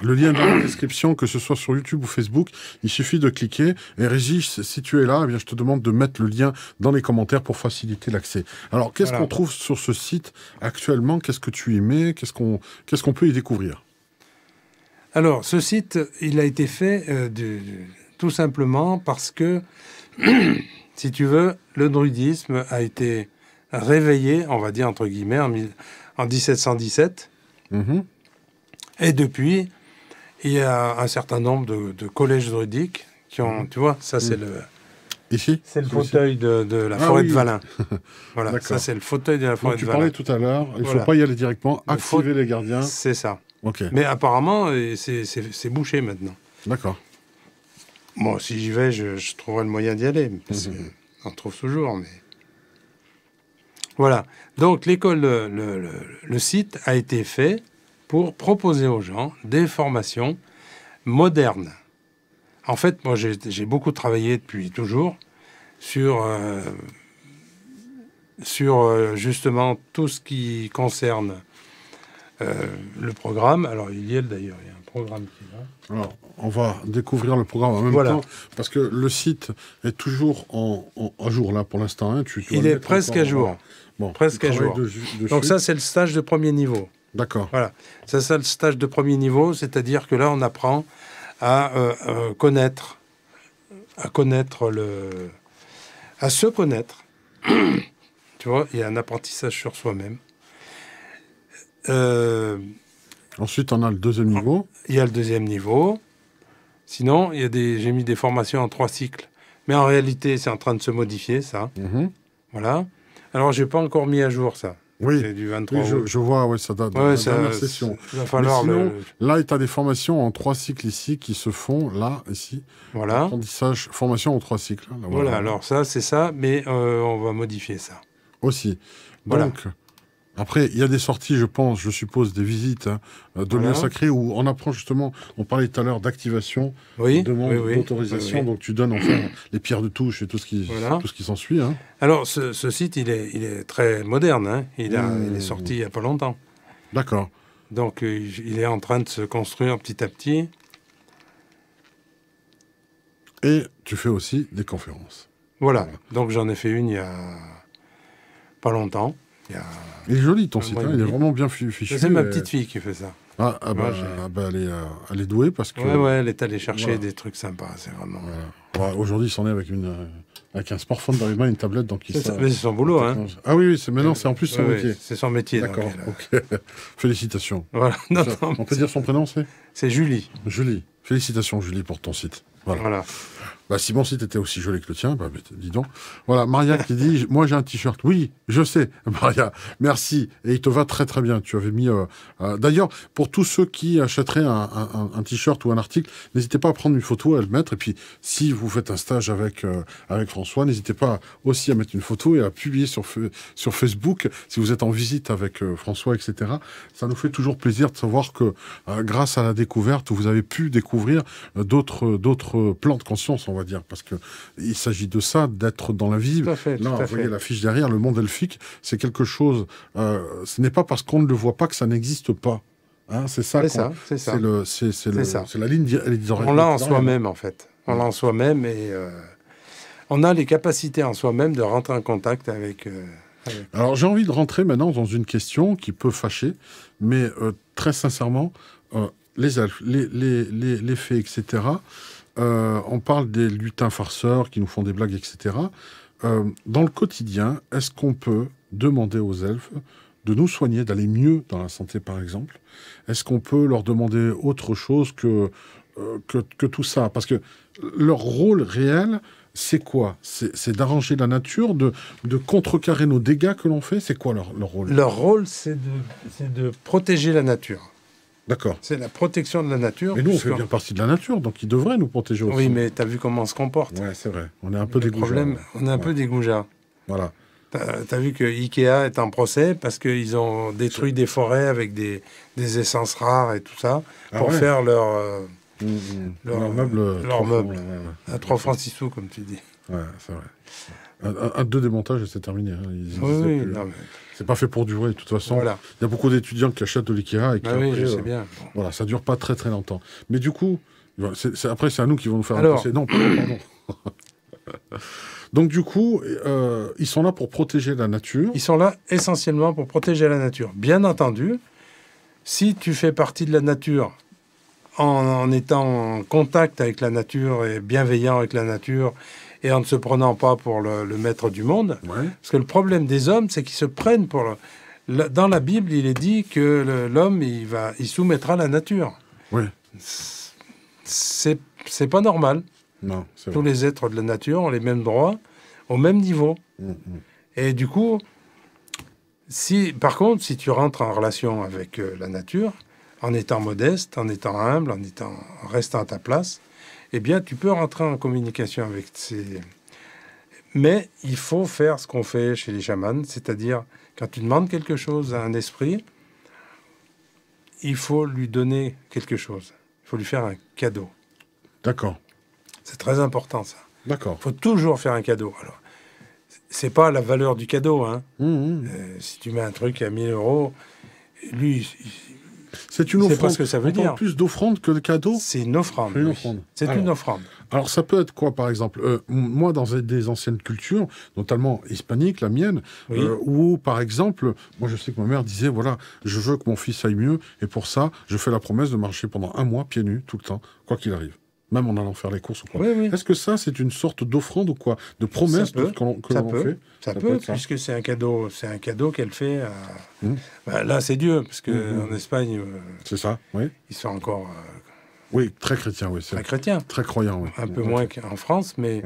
Le lien dans la description, que ce soit sur YouTube ou Facebook, il suffit de cliquer. Et Régis, si tu es là, eh bien, je te demande de mettre le lien dans les commentaires pour faciliter l'accès. Alors, qu'est-ce qu'on trouve sur ce site actuellement Qu'est-ce que tu y mets Qu'est-ce qu'on peut y découvrir Alors, ce site, il a été fait euh, tout simplement parce que, [CLEARS THROAT] si tu veux, le druidisme a été réveillé, on va dire entre guillemets, en, 1717. Mhm. Et depuis, il y a un certain nombre de, collèges juridiques qui ont, mhm. tu vois, ça c'est mhm. le... Ici C'est le fauteuil de, la forêt de Valin. voilà, ça c'est le fauteuil de la forêt de Valin. Tu parlais tout à l'heure, il ne faut pas y aller directement, le les gardiens. C'est ça. Mais apparemment, euh, c'est bouché maintenant. D'accord. Bon, si j'y vais, je, trouverai le moyen d'y aller. Parce On trouve toujours, mais... Voilà. Donc l'école, le, site a été fait pour proposer aux gens des formations modernes. En fait, moi, j'ai beaucoup travaillé depuis toujours sur, euh, sur euh, justement tout ce qui concerne euh, le programme. Alors, il y a d'ailleurs, un programme qui va... Alors, on va découvrir le programme en même temps, parce que le site est toujours en, à jour là pour l'instant. Hein. il est presque à jour presque un jour. Donc ça, c'est le stage de premier niveau. D'accord. Voilà. Ça C'est le stage de premier niveau, c'est-à-dire que là, on apprend à euh, euh, connaître, à connaître le, à se connaître. [COUGHS] tu vois, il y a un apprentissage sur soi-même. Euh, Ensuite, on a le deuxième niveau. Il y a le deuxième niveau. Sinon, il y a des, j'ai mis des formations en trois cycles. Mais en réalité, c'est en train de se modifier, ça. Mm-hmm. Voilà. Alors, j'ai pas encore mis à jour ça. Oui, du 23 je, vois, ça date de la dernière session. Va falloir Mais là, tu as des formations en trois cycles ici qui se font, là, ici. Voilà. Apprentissage, formation en trois cycles. voilà. alors ça, c'est ça, mais euh, on va modifier ça. Aussi. voilà. Après, il y a des sorties, je pense, je suppose, des visites hein, euh, de voilà. lieux sacrés où on apprend justement, on parlait tout à l'heure d'activation, de demande d'autorisation, donc tu donnes enfin les pierres de touche et tout ce qui, tout qui s'ensuit. Hein. Alors, ce, site, il est, il est très moderne, hein. il, est sorti il n'y a pas longtemps. D'accord. Donc, euh, il est en train de se construire petit à petit. Et tu fais aussi des conférences. voilà. voilà. donc j'en ai fait une il y a pas longtemps. Il, est joli ton ah, site, hein, il est vraiment bien fichu. C'est ma petite fille qui fait ça. Ah, ah, bah, ah bah, elle, est, euh, elle, est, douée parce que. Ouais, ouais, elle est allée chercher des trucs sympas, c'est vraiment. Euh. Bah, aujourd'hui, il s'en est avec, une, euh, avec un smartphone dans les mains, une tablette. C'est son boulot, hein Ah oui, oui maintenant, c'est en plus son métier. C'est son métier. D'accord, [LAUGHS] Félicitations. Voilà. On peut dire son prénom, c'est C'est Julie. Julie. Félicitations, Julie, pour ton site. voilà. voilà. Bah, si mon site était aussi joli que le tien, bah, dis donc. Voilà, Maria qui dit [LAUGHS] Moi, j'ai un t-shirt. Oui, je sais, [LAUGHS] Maria. Merci. Et il te va très, très bien. Tu avais mis. Euh, euh, d'ailleurs, pour tous ceux qui achèteraient un, t-shirt ou un article, n'hésitez pas à prendre une photo, et à le mettre. Et puis, si vous faites un stage euh, avec, François, n'hésitez pas aussi à mettre une photo et à publier sur, sur Facebook si vous êtes en visite avec François, etc. Ça nous fait toujours plaisir de savoir que, grâce à la découverte, vous avez pu découvrir d'autres d'autres plans de conscience, dire, parce que il s'agit de ça, d'être dans la vie. vous voyez la fiche derrière, le monde elfique, c'est quelque chose. Euh, ce n'est pas parce qu'on ne le voit pas que ça n'existe pas. Hein, c'est ça. C'est ça. C'est C'est la ligne. On l'a en soi-même en fait. On l'a en soi-même et euh, on a les capacités en soi-même de rentrer en contact euh, avec. Alors j'ai envie de rentrer maintenant dans une question qui peut fâcher, mais très sincèrement, les, les, les, les, faits, etc. Euh, on parle des lutins farceurs qui nous font des blagues, etc. Euh, dans le quotidien, est-ce qu'on peut demander aux elfes de nous soigner, d'aller mieux dans la santé, par exemple Est-ce qu'on peut leur demander autre chose que, euh, tout ça Parce que leur rôle réel, c'est quoi C'est d'arranger la nature, de, contrecarrer nos dégâts que l'on fait C'est quoi leur, rôle Leur rôle, c'est de, de protéger la nature. C'est la protection de la nature. Mais nous, on fait bien partie de la nature, donc il devrait nous protéger aussi. Oui, mais tu as vu comment on se comporte. c'est vrai. On est un peu des problème, On est un peu des Voilà. Tu as, vu que Ikea est en procès parce qu'ils ont détruit des forêts avec des, essences rares et tout ça ah pour faire euh, mmh, mmh. leur, leur, meuble. À euh, 3 francs comme tu dis. Ouais, c'est vrai. Un, deux démontages et c'est terminé. Hein. oui. C'est pas fait pour durer, de toute façon. Voilà. Il y a beaucoup d'étudiants qui achètent de l'IKEA et qui ah oui, je euh, sais bien. voilà, ça dure pas très très longtemps. Mais du coup, c'est après c'est à nous qui vont nous faire Alors... un Non, [LAUGHS] Donc du coup, euh, ils sont là pour protéger la nature. Ils sont là essentiellement pour protéger la nature. Bien entendu, si tu fais partie de la nature en, en étant en contact avec la nature et bienveillant avec la nature et en ne se prenant pas pour le, maître du monde. Parce que le problème des hommes, c'est qu'ils se prennent pour... dans la Bible, il est dit que l'homme, il, va, il soumettra la nature. Oui. C'est, c'est pas normal. Non, Tous vrai. les êtres de la nature ont les mêmes droits, au même niveau. Mm, mm. Et du coup, si, par contre, si tu rentres en relation avec euh, la nature, en étant modeste, en étant humble, en, étant, en restant à ta place, eh bien, tu peux rentrer en communication avec ces... Mais il faut faire ce qu'on fait chez les chamans, c'est-à-dire quand tu demandes quelque chose à un esprit, il faut lui donner quelque chose. Il faut lui faire un cadeau. D'accord. C'est très important ça. D'accord. Il faut toujours faire un cadeau. Alors, c'est pas la valeur du cadeau. Hein. Mmh, mmh. Euh, si tu mets un truc à 1000 euros, lui, c'est une offrande. C'est pas ce que ça veut dire. plus d'offrande que de cadeau. C'est une offrande. C'est une offrande. Alors, ça peut être quoi, par exemple euh, Moi, dans des anciennes cultures, notamment hispaniques, la mienne, euh, où, par exemple, moi, je sais que ma mère disait, voilà, je veux que mon fils aille mieux, et pour ça, je fais la promesse de marcher pendant un mois pieds nus, tout le temps, quoi qu'il arrive même en allant faire les courses ou quoi. Est-ce que ça, c'est une sorte d'offrande ou quoi De promesse peut, ça, peut, puisque c'est un cadeau. C'est un cadeau qu'elle fait à... Hum. Bah, là, c'est Dieu, parce qu'en hum, hum. en Espagne... Euh, c'est ça, oui. Ils sont encore... Euh, oui, très chrétiens, oui. Très chrétiens. Très croyants, oui. Un peu moins qu'en France, mais,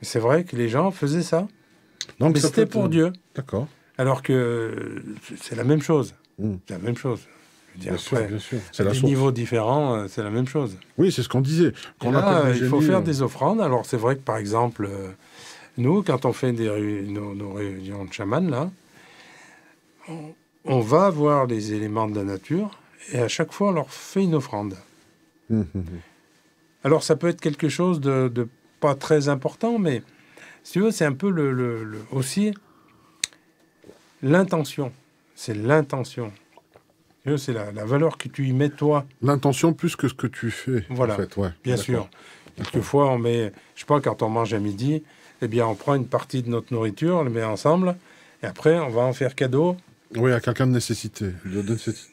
c'est vrai que les gens faisaient ça. Donc, c'était pour euh, Dieu. D'accord. Alors que c'est la même chose. C'est La même chose. Bien sûr, bien C'est des niveaux différents, euh, c'est la même chose. Oui, c'est ce qu'on disait. il faut faire euh, des offrandes. Alors, c'est vrai que, par exemple, euh, nous, quand on fait nos, réunions de chamans, là, on, va voir les éléments de la nature et à chaque fois, on leur fait une offrande. Hum, hum, hum. Alors, ça peut être quelque chose de, pas très important, mais si tu veux, c'est un peu le aussi l'intention. C'est l'intention c'est la, valeur que tu y mets toi. L'intention plus que ce que tu fais. Voilà, en fait, ouais, bien sûr. Quelquefois, on met, je sais pas, quand on mange à midi, eh bien, on prend une partie de notre nourriture, on le met ensemble, et après, on va en faire cadeau. Oui, à quelqu'un de nécessité.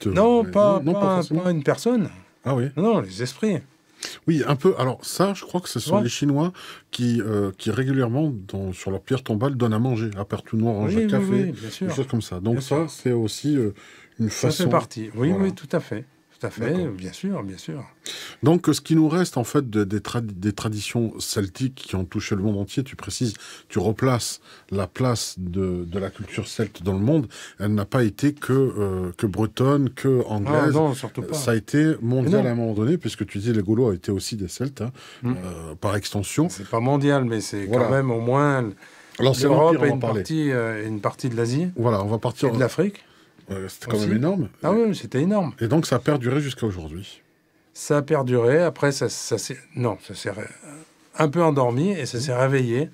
non, pas, non, pas, une personne. Ah oui Non, les esprits. Oui, un peu. Alors ça, je crois que ce sont les Chinois qui, euh, qui régulièrement, dans, sur leur pierre tombale, donnent à manger, à tout noir, café, des choses comme ça. Donc ça, c'est aussi euh, ça fait partie. Oui, oui, tout à fait. Tout à fait, bien sûr, bien sûr. Donc, ce qui nous reste, en fait, des, des, traditions celtiques qui ont touché le monde entier, tu précises, tu replaces la place de, de la culture celte dans le monde. Elle n'a pas été que, euh, que bretonne, que anglaise. Ah, non, surtout pas. Ça a été mondial à un moment donné, puisque tu dis les Gaulois étaient aussi des Celtes, hein, mm. euh, par extension. C'est pas mondial, mais c'est quand même au moins. L'Europe et une partie, euh, une partie de l'Asie. Voilà, on va partir. Et de l'Afrique c'était quand même énorme. Ah oui, c'était énorme. Et donc ça a perduré jusqu'à aujourd'hui. Ça a perduré. Après, ça, ça s'est non, ça s'est un peu endormi et ça s'est réveillé.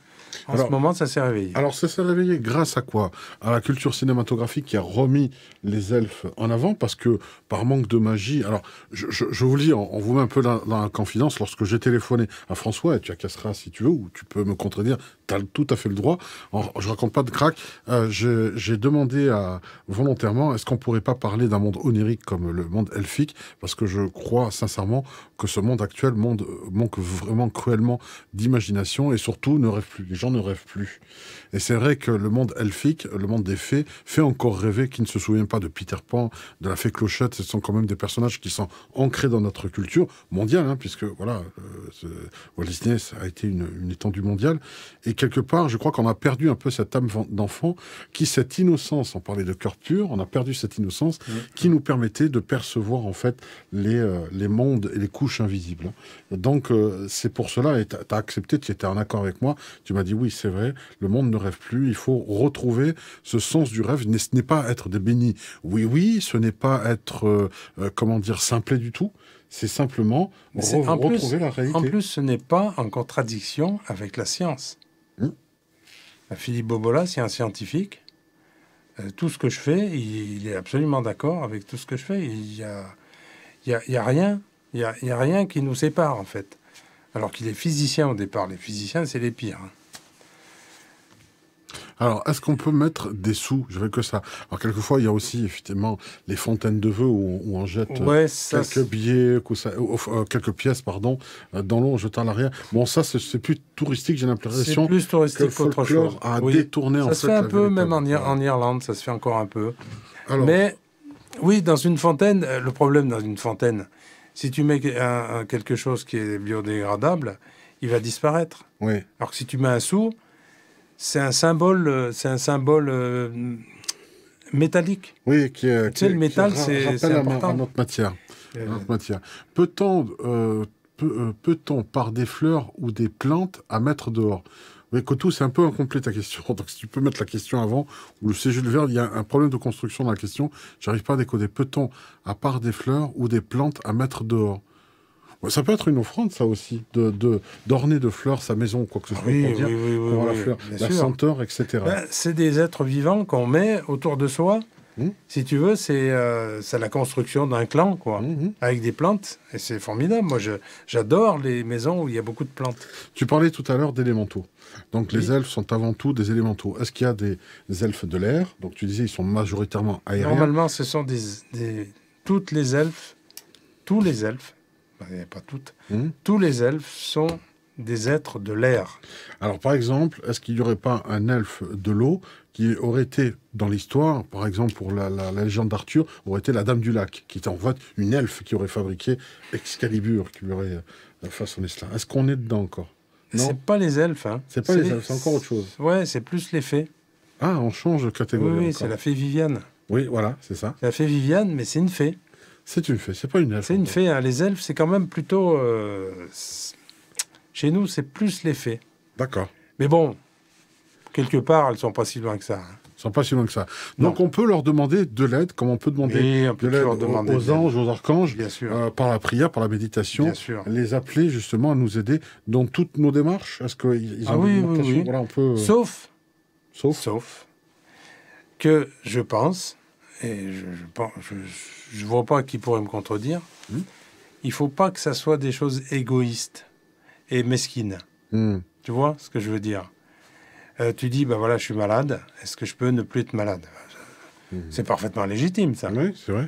En ce moment, ça s'est réveillé. Alors, ça s'est réveillé grâce à quoi À la culture cinématographique qui a remis les elfes en avant, parce que par manque de magie. Alors, je, vous le dis, on, vous met un peu dans, la confidence. Lorsque j'ai téléphoné à François, et tu as si tu veux, ou tu peux me contredire tout à fait le droit. je raconte pas de crack. Euh, j'ai demandé à, volontairement, est-ce qu'on pourrait pas parler d'un monde onirique comme le monde elfique Parce que je crois sincèrement que ce monde actuel monde, euh, manque vraiment cruellement d'imagination et surtout ne rêve plus. Les gens ne rêvent plus. Et c'est vrai que le monde elfique, le monde des fées, fait encore rêver qui ne se souvient pas de Peter Pan, de la fée Clochette. Ce sont quand même des personnages qui sont ancrés dans notre culture mondiale, hein, puisque voilà, euh, Walt a été une, une étendue mondiale et qui quelque part, je crois qu'on a perdu un peu cette âme d'enfant qui, cette innocence, on parlait de cœur pur, on a perdu cette innocence mmh. qui nous permettait de percevoir en fait les, euh, les mondes et les couches invisibles. Donc euh, c'est pour cela, et tu as, accepté, tu étais en accord avec moi, tu m'as dit oui, c'est vrai, le monde ne rêve plus, il faut retrouver ce sens du rêve, ce n'est pas être des bénis. Oui, oui, ce n'est pas être, euh, comment dire, simplé du tout, c'est simplement retrouver la réalité. En plus, ce n'est pas en contradiction avec la science. Euh, Philippe Bobola, c'est un scientifique. Euh, tout ce que je fais, il, est absolument d'accord avec tout ce que je fais. Il n'y a, y a, rien. Il y a, rien qui nous sépare, en fait. Alors qu'il est physicien au départ. Les physiciens, c'est les pires. Hein. Alors, est-ce qu'on peut mettre des sous Je veux que ça. Alors, quelquefois, il y a aussi, effectivement, les fontaines de vœux où, on jette euh, quelques billets, euh, quelques pièces, pardon, euh, dans l'eau, en jetant à l'arrière. Bon, ça, c'est plus touristique, j'ai l'impression. C'est plus touristique que le folklore a détourné, en fait. Ça se fait un peu, même en, Irlande, ça se fait encore un peu. Mais, oui, dans une fontaine, le problème dans une fontaine, si tu mets quelque chose qui est biodégradable, il va disparaître. Oui. Alors que si tu mets un sou, c'est un symbole, euh, c'est un symbole euh, métallique. Oui, qui, le métal, c'est notre matière. Euh. matière. Peut-on, peut-on par des fleurs ou des plantes à mettre dehors oui, Cotou, c'est un peu incomplet ta question. [LAUGHS] Donc, si tu peux mettre la question avant, ou le de vert, il y a un problème de construction dans la question. J'arrive pas à décoder. Peut-on, à part des fleurs ou des plantes, à mettre dehors bah, ça peut être une offrande, ça aussi, de d'orner de, fleurs sa maison, quoi que ce soit, oui, pour oui, oui, la fleur, la senteur, etc. Ben, c'est des êtres vivants qu'on met autour de soi. Mmh. Si tu veux, euh, c'est la construction d'un clan, quoi, mmh, mmh. avec des plantes. Et c'est formidable. Moi, j'adore les maisons où il y a beaucoup de plantes. Tu parlais tout à l'heure d'élémentaux. Donc, les elfes sont avant tout des élémentaux. Est-ce qu'il y a des, elfes de l'air Donc, tu disais, ils sont majoritairement aériens. Normalement, ce sont des, toutes les elfes, tous les elfes pas toutes, hmm. tous les elfes sont des êtres de l'air. Alors par exemple, est-ce qu'il n'y aurait pas un elfe de l'eau qui aurait été dans l'histoire, par exemple pour la, légende d'Arthur, aurait été la Dame du Lac, qui était en fait une elfe qui aurait fabriqué Excalibur, qui aurait euh, façonné cela. Est-ce qu'on est dedans encore C'est pas les elfes. Hein. C'est pas les elfes, c'est encore autre chose. Ouais, c'est plus les fées. Ah, on change de catégorie. c'est la fée Viviane. Oui, voilà, c'est ça. La fée Viviane, mais c'est une fée. C'est une fée, c'est pas une elfe. C'est une fée. Hein. Les elfes, c'est quand même plutôt. Euh, chez nous, c'est plus les fées. D'accord. Mais bon, quelque part, elles sont pas si loin que ça. Hein. sont pas si loin que ça. Donc on peut leur demander de l'aide, comme on peut demander de l'aide aux, anges, aux archanges, euh, par la prière, par la méditation, les appeler justement à nous aider dans toutes nos démarches. ce ont ah oui, oui, oui. Euh, sauf, sauf, sauf que je pense et je ne je, vois pas qui pourrait me contredire, hmm. il faut pas que ça soit des choses égoïstes et mesquines. Hmm. Tu vois ce que je veux dire euh, Tu dis, bah voilà, je suis malade, est-ce que je peux ne plus être malade hmm. C'est parfaitement légitime, ça. Oui, c'est vrai.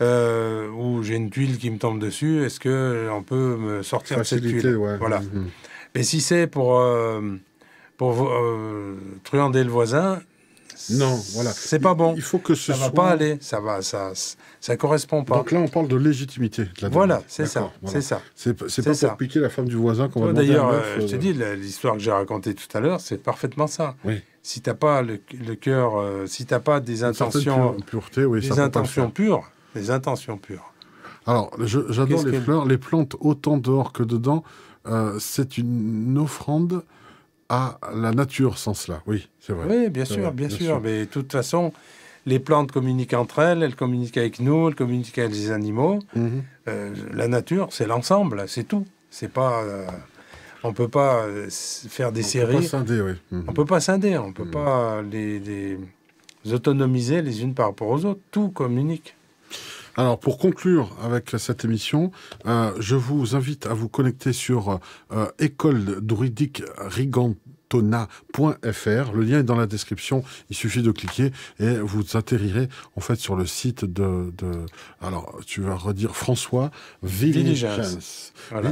Euh, ou j'ai une tuile qui me tombe dessus, est-ce que euh, on peut me sortir de cette tuile Voilà. Mais si c'est pour, pour truander le voisin, non, voilà. C'est pas bon. Il faut que ce ça soit... va pas aller. Ça va, ça, ça correspond pas. Donc là, on parle de légitimité. voilà, c'est ça, c'est ça. C'est pas pour piquer la femme du voisin qu'on va. D'ailleurs, euh, je te euh, dis l'histoire que j'ai racontée tout à l'heure, c'est parfaitement ça. Oui. Si t'as pas le, cœur, euh, si t'as pas des intentions, pureté, oui, des intentions pures, des intentions pures. Alors, j'adore les fleurs, les plantes autant dehors que dedans. c'est une offrande à la nature sans cela. Oui, c'est vrai. Oui, bien sûr, bien, sûr. Mais de toute façon, les plantes communiquent entre elles, elles communiquent avec nous, elles communiquent avec les animaux. Mhm. Euh, la nature, c'est l'ensemble, c'est tout. C'est pas. Euh, on peut pas euh, faire des séries, on séries. Peut pas scinder, oui. Mhm. On peut pas scinder, on peut mhm. pas les autonomiser les unes par rapport aux autres. Tout communique. Alors pour conclure avec cette émission, euh, je vous invite à vous connecter sur euh, euh, école druidique Rigan tona.fr. Le lien est dans la description. Il suffit de cliquer et vous atterrirez en fait sur le site de, alors tu vas redire François Villigens, voilà.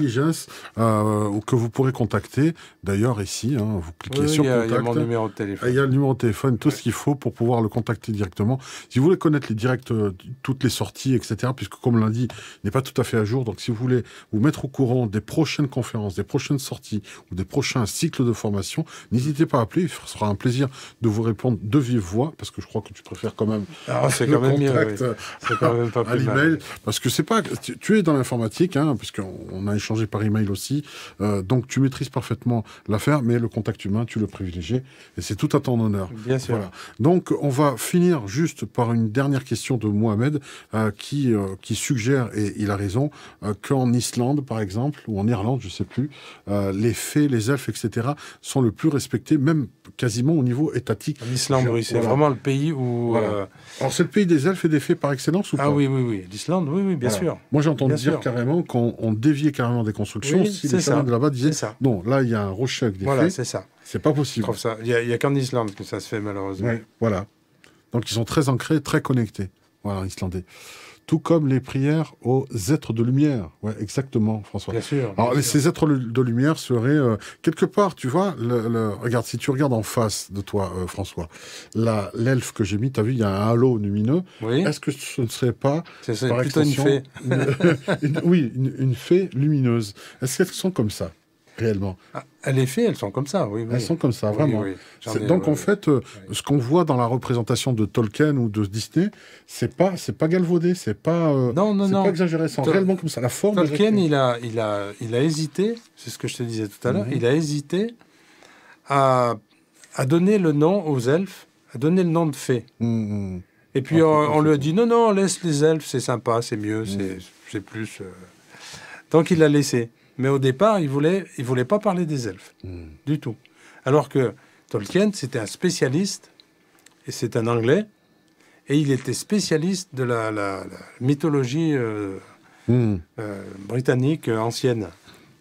euh, que vous pourrez contacter. D'ailleurs ici, hein, vous cliquez sur il numéro de téléphone. Il y a le numéro de téléphone, tout ce qu'il faut pour pouvoir le contacter directement. Si vous voulez connaître les directs, euh, toutes les sorties, etc. Puisque comme lundi n'est pas tout à fait à jour, donc si vous voulez vous mettre au courant des prochaines conférences, des prochaines sorties ou des prochains cycles de formation, N'hésitez pas à appeler, ce sera un plaisir de vous répondre de vive voix, parce que je crois que tu préfères quand même ah, c'est quand, même contact quand même pas [LAUGHS] à l'email, parce que c'est pas... Tu, es dans l'informatique, hein, puisqu'on a échangé par email aussi, euh, donc tu maîtrises parfaitement l'affaire, mais le contact humain, tu le privilégies, et c'est tout à ton honneur. Donc, on va finir juste par une dernière question de Mohamed, euh, qui, euh, qui suggère, et il a raison, qu'en Islande, par exemple, ou en Irlande, je sais plus, les fées, les elfes, etc., sont le plus respecté, même quasiment au niveau étatique. L'Islande, oui, c'est vraiment le pays où. Euh, Alors, c'est le pays des elfes et des fées par excellence ou Ah oui, oui, oui. L'Islande, oui, oui, bien sûr. Moi, j'ai entendu dire carrément qu'on déviait carrément des constructions si les ça. de là-bas disaient ça. non, là, il y a un rocher avec des voilà, fées. Voilà, c'est ça. C'est pas possible. Il n'y a, qu'en Islande que ça se fait, malheureusement. voilà. Donc, ils sont très ancrés, très connectés. Voilà, Islandais tout comme les prières aux êtres de lumière. Ouais, exactement, François. Bien sûr. Alors, ces êtres de lumière seraient euh, quelque part, tu vois. Le, regarde, si tu regardes en face de toi, euh, François, François, l'elfe que j'ai mis, tu as vu, il y a un halo lumineux. Oui. Est-ce que ce ne serait pas plutôt une fée [LAUGHS] Oui, une fée lumineuse. Est-ce qu'elles sont comme ça réellement. Ah, fées, elles sont comme ça, oui. Elles sont comme ça, vraiment. donc en fait, euh, ce qu'on voit dans la représentation de Tolkien ou de Disney, c'est pas, c'est pas galvaudé, c'est pas, euh, non, non, non. exagéré, c'est réellement comme ça. La forme. Tolkien, il a, il a, il a hésité. C'est ce que je te disais tout à l'heure. Il a hésité à, à, donner le nom aux elfes, à donner le nom de fées. Mm, mm. Et puis ah, on, lui a dit non, non, laisse les elfes, c'est sympa, c'est mieux, c'est mm. plus. Euh. Donc il l'a laissé. Mais au départ, il voulait, il voulait pas parler des elfes, hmm. du tout. Alors que Tolkien, c'était un spécialiste, et c'est un Anglais, et il était spécialiste de la, mythologie euh, hmm. euh, britannique euh, ancienne.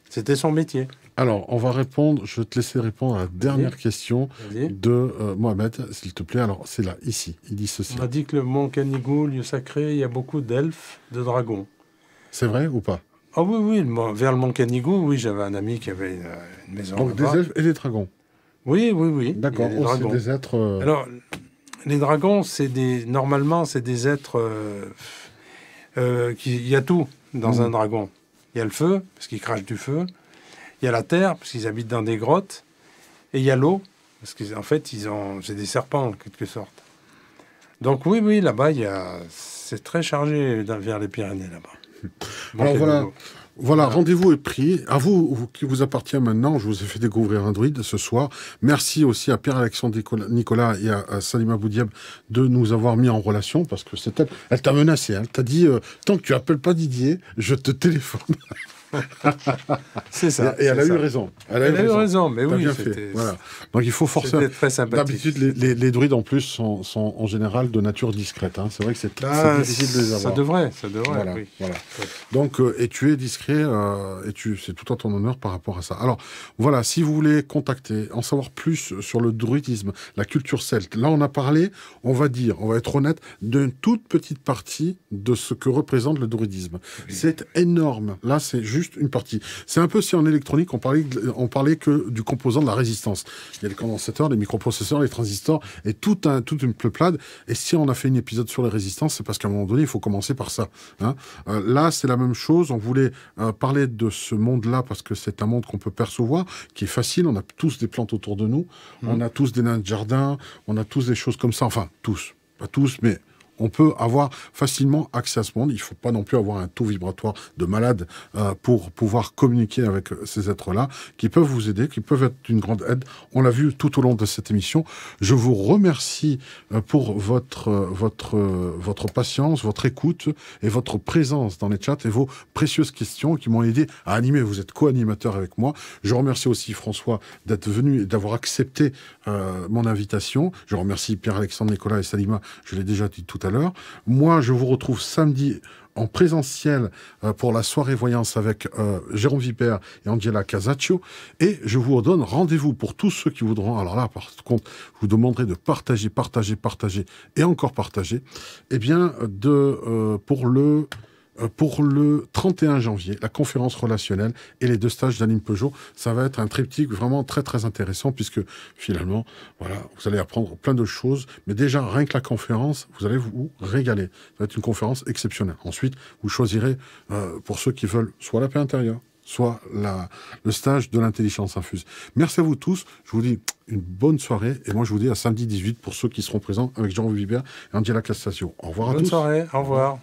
C'était son métier. Alors, on va répondre, je vais te laisser répondre à la dernière question de Mohamed, s'il te plaît. Alors, c'est là, ici, il dit ceci. On a dit que le mont Canigou, lieu sacré, il y a beaucoup d'elfes, de dragons. C'est vrai ou pas ah oui, oui, vers le Mont Canigou, oui, j'avais un ami qui avait une, maison. Donc des et des dragons Oui, oui, oui. D'accord, oh, c'est des êtres... Euh, Alors, les dragons, c'est des... Normalement, c'est des êtres... Euh, euh, il y a tout dans hmm. un dragon. Il y a le feu, parce qu'ils crachent du feu. Il y a la terre, parce qu'ils habitent dans des grottes. Et il y a l'eau, parce qu'en fait, c'est des serpents, en quelque sorte. Donc oui, oui, là-bas, il c'est très chargé vers les Pyrénées, là-bas. Alors voilà. Voilà, rendez-vous est pris. À vous, qui vous appartient maintenant, je vous ai fait découvrir Android ce soir. Merci aussi à Pierre-Alexandre Nicolas et à, Salima Boudiab de nous avoir mis en relation parce que c'est elle. Elle t'a menacé, hein. elle t'a dit euh, Tant que tu appelles pas Didier, je te téléphone. [LAUGHS] [LAUGHS] c'est ça. Et elle a eu raison. Elle a, eu, raison. mais oui, bien Voilà. Donc il faut forcément. D'habitude, les, druides en plus sont, en général de nature discrète. Hein. C'est vrai que c'est ah, difficile de les avoir. Ça devrait, ça devrait. Donc, euh, et tu es discret, euh, et tu, c'est tout à ton honneur par rapport à ça. Alors, voilà, si vous voulez contacter, en savoir plus sur le druidisme, la culture celte, là on a parlé, on va dire, on va être honnête, d'une toute petite partie de ce que représente le druidisme. C'est énorme. Là, c'est juste une partie. C'est un peu si en électronique, on parlait, on parlait que du composant de la résistance. Il y a les condensateurs, les microprocesseurs, les transistors et tout un, toute une peuplade. Et si on a fait un épisode sur les résistances, c'est parce qu'à un moment donné, il faut commencer par ça. Hein. Euh, là, c'est la même chose. On voulait euh, parler de ce monde-là parce que c'est un monde qu'on peut percevoir, qui est facile. On a tous des plantes autour de nous. Mmh. On a tous des nains de jardin. On a tous des choses comme ça. Enfin, tous. Pas tous, mais on peut avoir facilement accès à ce monde. Il ne faut pas non plus avoir un taux vibratoire de malade euh, pour pouvoir communiquer avec euh, ces êtres-là, qui peuvent vous aider, qui peuvent être d'une grande aide. On l'a vu tout au long de cette émission. Je vous remercie euh, pour votre, votre, votre patience, votre écoute et votre présence dans les chats et vos précieuses questions qui m'ont aidé à animer. Vous êtes co-animateur avec moi. Je remercie aussi François d'être venu et d'avoir accepté mon invitation. Je remercie Pierre-Alexandre Nicolas et Salima. Je l'ai déjà dit tout à moi, je vous retrouve samedi en présentiel euh, pour la soirée voyance avec euh, Jérôme Viper et Angela Casaccio. Et je vous donne rendez-vous pour tous ceux qui voudront. Alors là, par contre, je vous demanderai de partager, partager, partager et encore partager. Eh bien, de, euh, pour le euh, pour le 31 janvier, la conférence relationnelle et les deux stages d'Aline Peugeot. Ça va être un triptyque vraiment très très intéressant puisque finalement, voilà, vous allez apprendre plein de choses. Mais déjà, rien que la conférence, vous allez vous régaler. Ça va être une conférence exceptionnelle. Ensuite, vous choisirez, euh, pour ceux qui veulent, soit la paix intérieure, soit le stage de l'intelligence infuse. Merci à vous tous. Je vous dis une bonne soirée. Et moi, je vous dis à samedi 18 pour ceux qui seront présents avec Jean-Louis Vibert et Angela Castasio. Au revoir à tous. Bonne soirée. Au revoir.